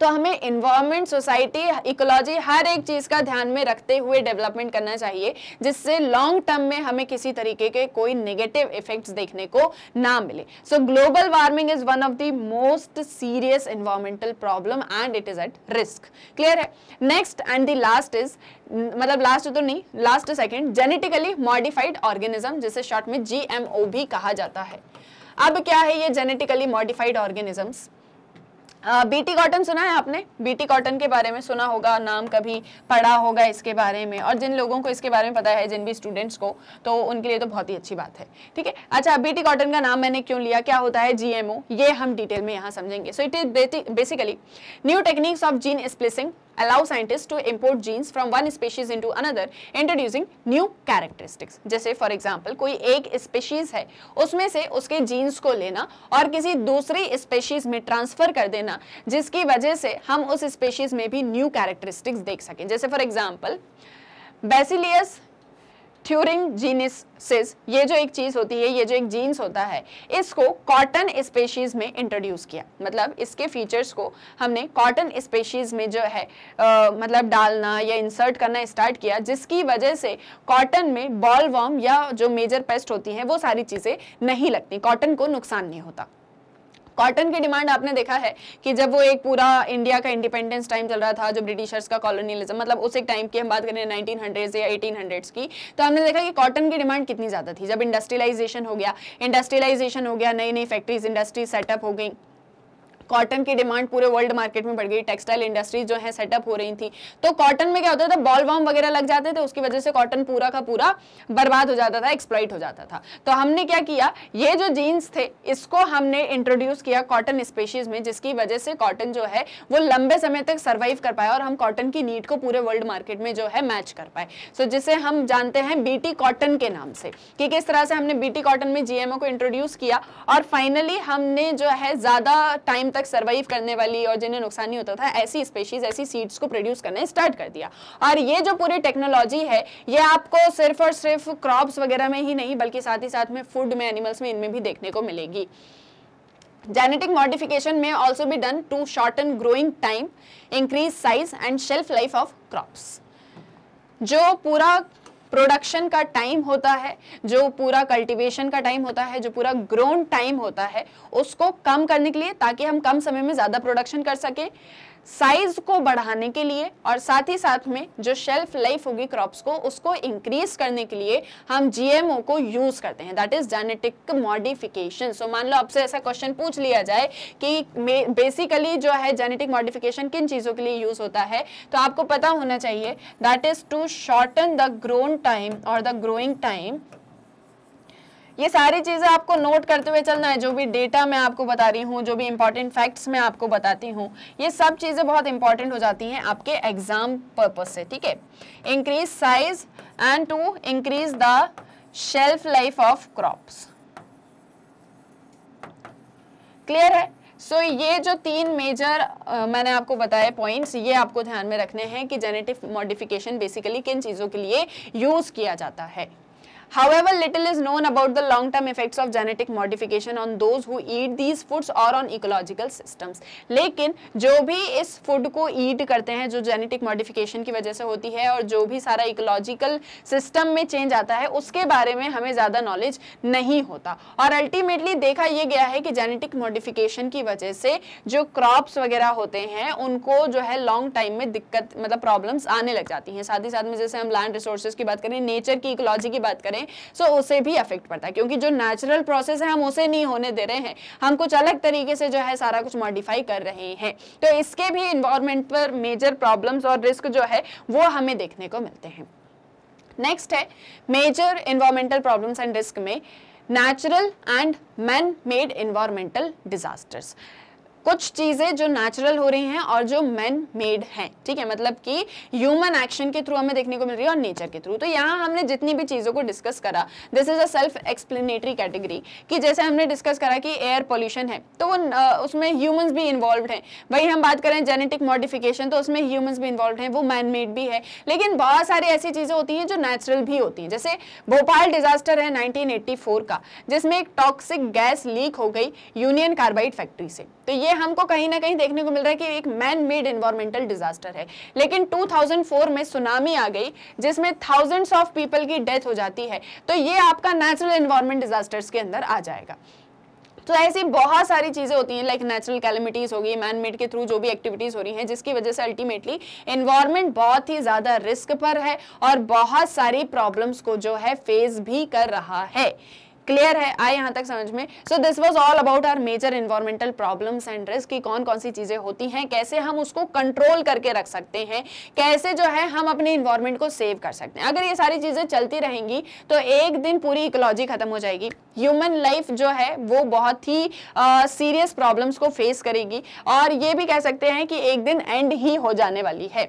तो हमें इन्वायरमेंट सोसाइटी इकोलॉजी हर एक चीज़ का ध्यान में रखते हुए डेवलपमेंट करना चाहिए जिससे लॉन्ग टर्म में हमें किसी तरीके के कोई नेगेटिव इफेक्ट्स देखने को ना मिले so global warming is one of the most serious environmental problem and it is at risk clear है next and the last is मतलब लास्ट तो नहीं last second genetically modified organism जिसे शॉर्ट में जी भी कहा जाता है अब क्या है ये genetically modified organisms BT cotton सुना है आपने बीटी कॉटन के बारे में सुना होगा नाम कभी पढ़ा होगा इसके बारे में और जिन लोगों को इसके बारे में पता है जिन भी स्टूडेंट्स को तो उनके लिए तो बहुत ही अच्छी बात है ठीक है अच्छा बीटी कॉटन का नाम मैंने क्यों लिया क्या होता है जीएमओ ये हम डिटेल में यहाँ समझेंगे so it is basically new techniques of gene splicing allow scientists to import genes from one species into another introducing new characteristics जैसे for example कोई एक species है उसमें से उसके genes को लेना और किसी दूसरी species में transfer कर देना जिसकी वजह से हम उस species में भी new characteristics देख सकें जैसे for example Bacillus थ्यूरिंग जीनिस ये जो एक चीज़ होती है ये जो एक जीन्स होता है इसको कॉटन स्पेशीज़ में इंट्रोड्यूस किया मतलब इसके फीचर्स को हमने कॉटन स्पेशीज़ में जो है आ, मतलब डालना या इंसर्ट करना स्टार्ट किया जिसकी वजह से कॉटन में बॉल वॉर्म या जो मेजर पेस्ट होती हैं वो सारी चीज़ें नहीं लगती कॉटन को नुकसान नहीं होता कॉटन की डिमांड आपने देखा है कि जब वो एक पूरा इंडिया का इंडिपेंडेंस टाइम चल रहा था जो ब्रिटिशर्स का कॉलोनियलिज्म मतलब उस एक टाइम की हम बात करें नाइनटीन हंड्रेड या एटीन हंड्रेड्स की तो हमने देखा कि कॉटन की डिमांड कितनी ज़्यादा थी जब इंडस्ट्रियलाइजेशन हो गया इंडस्ट्रियलाइजेशन हो गया नई नई फैक्ट्रीज इंडस्ट्रीज सेटअप हो गई कॉटन की डिमांड पूरे वर्ल्ड मार्केट में बढ़ गई टेक्सटाइल इंडस्ट्रीज जो है सेटअप हो रही थी तो कॉटन में क्या होता था बॉल वॉम वगैरह लग जाते थे उसकी वजह से कॉटन पूरा का पूरा बर्बाद हो जाता था एक्सप्लॉइट हो जाता था तो हमने क्या किया ये जो जीन्स थे इसको हमने इंट्रोड्यूस किया कॉटन स्पेशीज में जिसकी वजह से कॉटन जो है वो लंबे समय तक सर्वाइव कर पाया और हम कॉटन की नीड को पूरे वर्ल्ड मार्केट में जो है मैच कर पाए सो so, जिसे हम जानते हैं बीटी कॉटन के नाम से कि किस तरह से हमने बीटी कॉटन में जीएमओ को इंट्रोड्यूस किया और फाइनली हमने जो है ज्यादा टाइम तक सर्वाइव करने वाली और जिन्हें नुकसान नहीं होता था ऐसी स्पेशीज ऐसी सीड्स को प्रोड्यूस करने स्टार्ट कर दिया और ये जो पूरी टेक्नोलॉजी है ये आपको सिर्फ और सिर्फ क्रॉप्स वगैरह में ही नहीं बल्कि साथ ही साथ में फूड में एनिमल्स में इनमें भी देखने को मिलेगी जेनेटिक मॉडिफिकेशन में also also done to short and growing time increase size and shelf life of crops जो पूरा प्रोडक्शन का टाइम होता है जो पूरा कल्टीवेशन का टाइम होता है जो पूरा ग्रोन टाइम होता है उसको कम करने के लिए ताकि हम कम समय में ज़्यादा प्रोडक्शन कर सकें साइज को बढ़ाने के लिए और साथ ही साथ में जो शेल्फ लाइफ होगी क्रॉप्स को उसको इंक्रीज करने के लिए हम जीएमओ को यूज करते हैं that is genetic modification so मान लो आपसे ऐसा क्वेश्चन पूछ लिया जाए कि बेसिकली जो है जेनेटिक मॉडिफिकेशन किन चीज़ों के लिए यूज होता है तो आपको पता होना चाहिए that is to shorten the grown time और द ग्रोइंग टाइम ये सारी चीज़ें आपको नोट करते हुए चलना है जो भी डेटा मैं आपको बता रही हूँ जो भी इंपॉर्टेंट फैक्ट्स मैं आपको बताती हूँ ये सब चीज़ें बहुत इंपॉर्टेंट हो जाती हैं आपके एग्जाम पर्पज से ठीक है increase size and to increase the shelf life of crop clear है सो so, ये जो तीन मेजर uh, मैंने आपको बताए पॉइंट्स ये आपको ध्यान में रखने हैं कि जेनेटिक मॉडिफिकेशन बेसिकली किन चीज़ों के लिए यूज़ किया जाता है However, little is known about the long-term effects of genetic modification on those who eat these foods or on ecological systems. लेकिन जो भी इस फूड को ईट करते हैं जो जेनेटिक मॉडिफिकेशन की वजह से होती है और जो भी सारा इकोलॉजिकल सिस्टम में चेंज आता है उसके बारे में हमें ज़्यादा नॉलेज नहीं होता और अल्टीमेटली देखा यह गया है कि जेनेटिक मॉडिफिकेशन की वजह से जो क्रॉप्स वगैरह होते हैं उनको जो है लॉन्ग टाइम में दिक्कत मतलब प्रॉब्लम्स आने लग जाती हैं साथ ही साथ में जैसे हम लैंड रिसोर्सेज की बात करें नेचर की इकोलॉजी की बात करें हैं सो उसे भी अफेक्ट पड़ता है क्योंकि जो नेचुरल प्रोसेस है हम उसे नहीं होने दे रहे हैं हम कुछ अलग तरीके से जो है सारा कुछ मॉडिफाई कर रहे हैं तो इसके भी इन्वायरमेंट पर मेजर प्रॉब्लम्स और रिस्क जो है वो हमें देखने को मिलते हैं नेक्स्ट है major environmental problems and risk में natural and man made environmental disasters कुछ चीज़ें जो नेचुरल हो रही हैं और जो मैन मेड हैं ठीक है मतलब कि ह्यूमन एक्शन के थ्रू हमें देखने को मिल रही है और नेचर के थ्रू तो यहाँ हमने जितनी भी चीज़ों को डिस्कस करा this is a self explanatory category कि जैसे हमने डिस्कस करा कि एयर पोल्यूशन है तो वो उसमें ह्यूमन्स भी इन्वॉल्व हैं वही हम बात करें जेनेटिक मॉडिफिकेशन तो उसमें ह्यूमन्स भी इन्वॉल्व हैं वो मैन मेड भी है लेकिन बहुत सारी ऐसी चीज़ें होती हैं जो नेचुरल भी होती हैं जैसे भोपाल डिजास्टर है नाइनटीन का जिसमें एक टॉक्सिक गैस लीक हो गई यूनियन कार्बाइड फैक्ट्री से तो ये हमको कहीं ना कहीं देखने को मिल रहा है कि एक मैन मेड एनवायरमेंटल डिजास्टर है लेकिन 2004 में सुनामी आ गई जिसमें थाउजेंड्स ऑफ पीपल की डेथ हो जाती है तो ये आपका नेचुरल एनवायरमेंट डिजास्टर्स के अंदर आ जाएगा तो ऐसी बहुत सारी चीज़ें होती हैं लाइक नेचुरल कैलमिटीज़ होगी मैन मेड के थ्रू जो भी एक्टिविटीज़ हो रही हैं जिसकी वजह से अल्टीमेटली इन्वायरमेंट बहुत ही ज़्यादा रिस्क पर है और बहुत सारी प्रॉब्लम्स को जो है फेस भी कर रहा है क्लियर है आए यहाँ तक समझ में so this was all about our major environmental problems and risk की कौन कौन सी चीज़ें होती हैं कैसे हम उसको कंट्रोल करके रख सकते हैं कैसे जो है हम अपने इन्वायरमेंट को सेव कर सकते हैं अगर ये सारी चीज़ें चलती रहेंगी तो एक दिन पूरी इकोलॉजी खत्म हो जाएगी ह्यूमन लाइफ जो है वो बहुत ही सीरियस प्रॉब्लम्स को फेस करेगी और ये भी कह सकते हैं कि एक दिन एंड ही हो जाने वाली है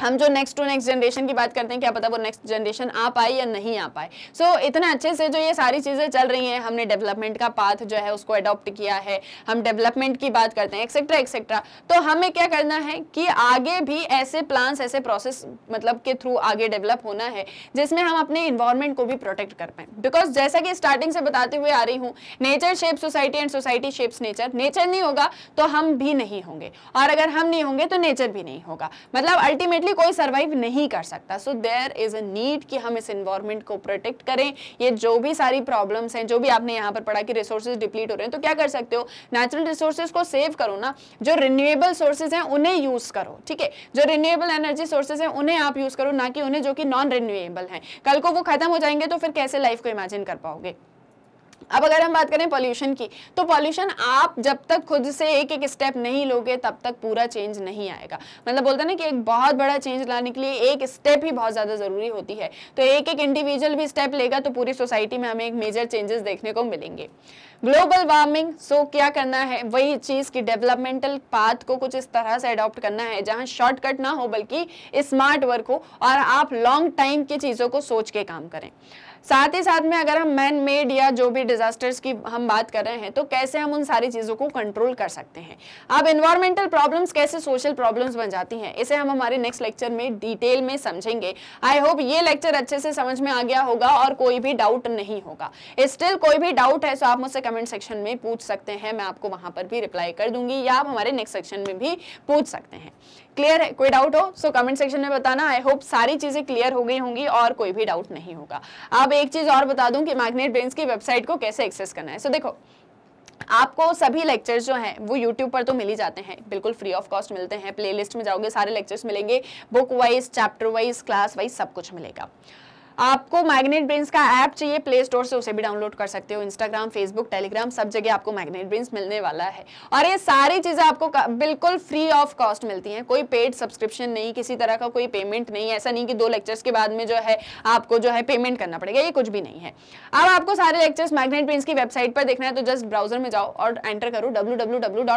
हम जो नेक्स्ट टू नेक्स्ट जनरेशन की बात करते हैं क्या पता वो नेक्स्ट जनरेशन आ पाए या नहीं आ पाए सो so, इतना अच्छे से जो ये सारी चीज़ें चल रही हैं हमने डेवलपमेंट का पाथ जो है उसको अडॉप्ट किया है हम डेवलपमेंट की बात करते हैं एक्सेट्रा एक्सेट्रा तो हमें क्या करना है कि आगे भी ऐसे प्लान्स ऐसे प्रोसेस मतलब के थ्रू आगे डेवलप होना है जिसमें हम अपने इन्वायरमेंट को भी प्रोटेक्ट कर पाएँ बिकॉज जैसा कि स्टार्टिंग से बताते हुए आ रही हूँ nature shape society and society shapes nature nature नहीं होगा तो हम भी नहीं होंगे और अगर हम नहीं होंगे तो नेचर भी नहीं होगा मतलब अल्टीमेट अल्टीमेटली कोई सर्वाइव नहीं कर सकता so there is a need कि हम इस इन्वायरमेंट को प्रोटेक्ट करें ये जो भी सारी प्रॉब्लम्स हैं जो भी आपने यहाँ पर पढ़ा कि रिसोर्सेज डिप्लीट हो रहे हैं तो क्या कर सकते हो नेचुरल रिसोर्सेज को सेव करो ना जो रिन्यूएबल सोर्सेज हैं उन्हें यूज़ करो ठीक है जो रिन्यूएबल एनर्जी सोर्सेज हैं उन्हें आप यूज़ करो ना कि उन्हें जो कि नॉन रिन्यूएबल हैं कल को वो खत्म हो जाएंगे तो फिर कैसे लाइफ को इमेजिन कर पाओगे अब अगर हम बात करें पॉल्यूशन की तो पॉल्यूशन आप जब तक खुद से एक एक स्टेप नहीं लोगे तब तक पूरा चेंज नहीं आएगा मतलब बोलते हैं ना कि एक बहुत बड़ा चेंज लाने के लिए एक स्टेप ही बहुत ज़्यादा ज़रूरी होती है तो एक एक इंडिविजुअल भी स्टेप लेगा तो पूरी सोसाइटी में हमें एक मेजर चेंजेस देखने को मिलेंगे ग्लोबल वार्मिंग सो क्या करना है वही चीज़ की डेवलपमेंटल पाथ को कुछ इस तरह से अडॉप्ट करना है जहां शॉर्टकट ना हो बल्कि स्मार्ट वर्क हो और आप लॉन्ग टाइम की चीज़ों को सोच के काम करें साथ ही साथ में अगर हम मैन मेड या जो भी डिजास्टर्स की हम बात कर रहे हैं तो कैसे हम उन सारी चीज़ों को कंट्रोल कर सकते हैं अब इन्वायरमेंटल प्रॉब्लम्स कैसे सोशल प्रॉब्लम्स बन जाती हैं इसे हम हमारे नेक्स्ट लेक्चर में डिटेल में समझेंगे आई होप ये लेक्चर अच्छे से समझ में आ गया होगा और कोई भी डाउट नहीं होगा स्टिल कोई भी डाउट है सो तो आप मुझसे कमेंट सेक्शन में पूछ सकते हैं मैं आपको वहां पर भी रिप्लाई कर दूंगी या आप हमारे नेक्स्ट सेक्शन में भी पूछ सकते हैं क्लियर है कोई डाउट हो सो कमेंट सेक्शन में बताना आई होप सारी चीज़ें क्लियर हो गई होंगी और कोई भी डाउट नहीं होगा अब एक चीज़ और बता दूं कि मैग्नेट ब्रेन्स की वेबसाइट को कैसे एक्सेस करना है सो so, देखो आपको सभी लेक्चर्स जो हैं वो यूट्यूब पर तो मिल ही जाते हैं बिल्कुल फ्री ऑफ कॉस्ट मिलते हैं प्लेलिस्ट में जाओगे सारे लेक्चर्स मिलेंगे book wise chapter wise class wise सब कुछ मिलेगा आपको मैग्नेट ब्रेन्स का ऐप चाहिए प्ले स्टोर से उसे भी डाउनलोड कर सकते हो इंस्टाग्राम फेसबुक टेलीग्राम सब जगह आपको मैग्नेट ब्रेन्स मिलने वाला है और ये सारी चीज़ें आपको बिल्कुल फ्री ऑफ कॉस्ट मिलती हैं कोई पेड सब्सक्रिप्शन नहीं किसी तरह का कोई पेमेंट नहीं ऐसा नहीं कि दो लेक्चर्स के बाद में जो है आपको जो है पेमेंट करना पड़ेगा ये कुछ भी नहीं है अब आपको सारे लेक्चर्स मैग्नेट ब्रेन्स की वेबसाइट पर देखना है तो जस्ट ब्राउजर में जाओ और एंटर करो डब्ल्यू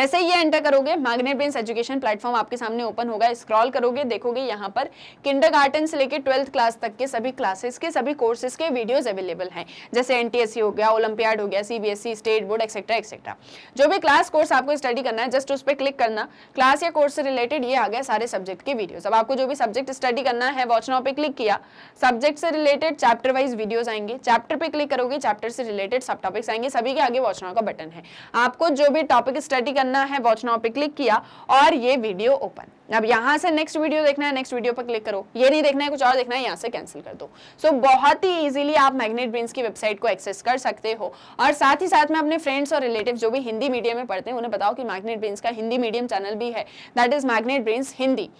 जैसे ये एंटर करोगे मैग्नेट ब्रेन्स एजुकेशन प्लेटफॉर्म आपके सामने ओपन होगा स्क्रॉल करोगे देखोगे यहाँ पर किंडर गार्डन से लेकर ट्वेल्थ क्लास तक के सभी क्लासेस के सभी कोर्सेज के वीडियोज अवेलेबल हैं जैसे एन हो गया ओलंपियाड हो गया C state board etcetera etcetera जो भी क्लास कोर्स आपको स्टडी करना है जस्ट उस पर क्लिक करना क्लास या कोर्स से रिलेटेड ये आ गया सारे सब्जेक्ट के वीडियोज अब आपको जो भी सब्जेक्ट स्टडी करना है वॉच नाउ पे क्लिक किया सब्जेक्ट से रिलेटेड चैप्टर वाइज वीडियोज आएंगे चैप्टर पे क्लिक करोगे चैप्टर से रिलेटेड सब टॉपिक्स आएंगे सभी के आगे वॉच नाउ का बटन है आपको जो भी टॉपिक स्टडी करना है वॉच नाउ पे क्लिक किया और ये वीडियो ओपन अब यहां से नेक्स्ट वीडियो देखना है नेक्स्ट वीडियो पर क्लिक करो ये नहीं देखना है है कुछ और देखना है यहाँ से कैंसिल कर दो सो so, बहुत ही इजीली आप मैग्नेट ब्रेन्स की वेबसाइट को एक्सेस कर सकते हो और साथ ही साथ में अपने फ्रेंड्स और रिलेटिव जो भी हिंदी मीडियम में पढ़ते हैं उन्हें बताओ कि मैग्नेट ब्रेन्स का हिंदी मीडियम चैनल भी है that is Magnet Brains Hindi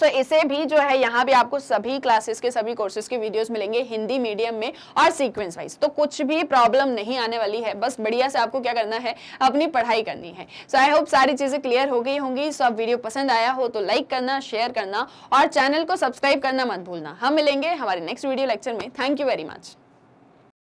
so इसे भी जो है यहाँ भी आपको सभी क्लासेस के सभी कोर्सेज के वीडियोस मिलेंगे हिंदी मीडियम में और सीक्वेंस वाइज तो कुछ भी प्रॉब्लम नहीं आने वाली है बस बढ़िया से आपको क्या करना है अपनी पढ़ाई करनी है सो आई होप सारी चीज़ें क्लियर हो गई होंगी सो अब वीडियो पसंद आया हो तो लाइक करना शेयर करना और चैनल को सब्सक्राइब करना मत भूलना हम मिलेंगे हमारे नेक्स्ट वीडियो लेक्चर में थैंक यू वेरी मच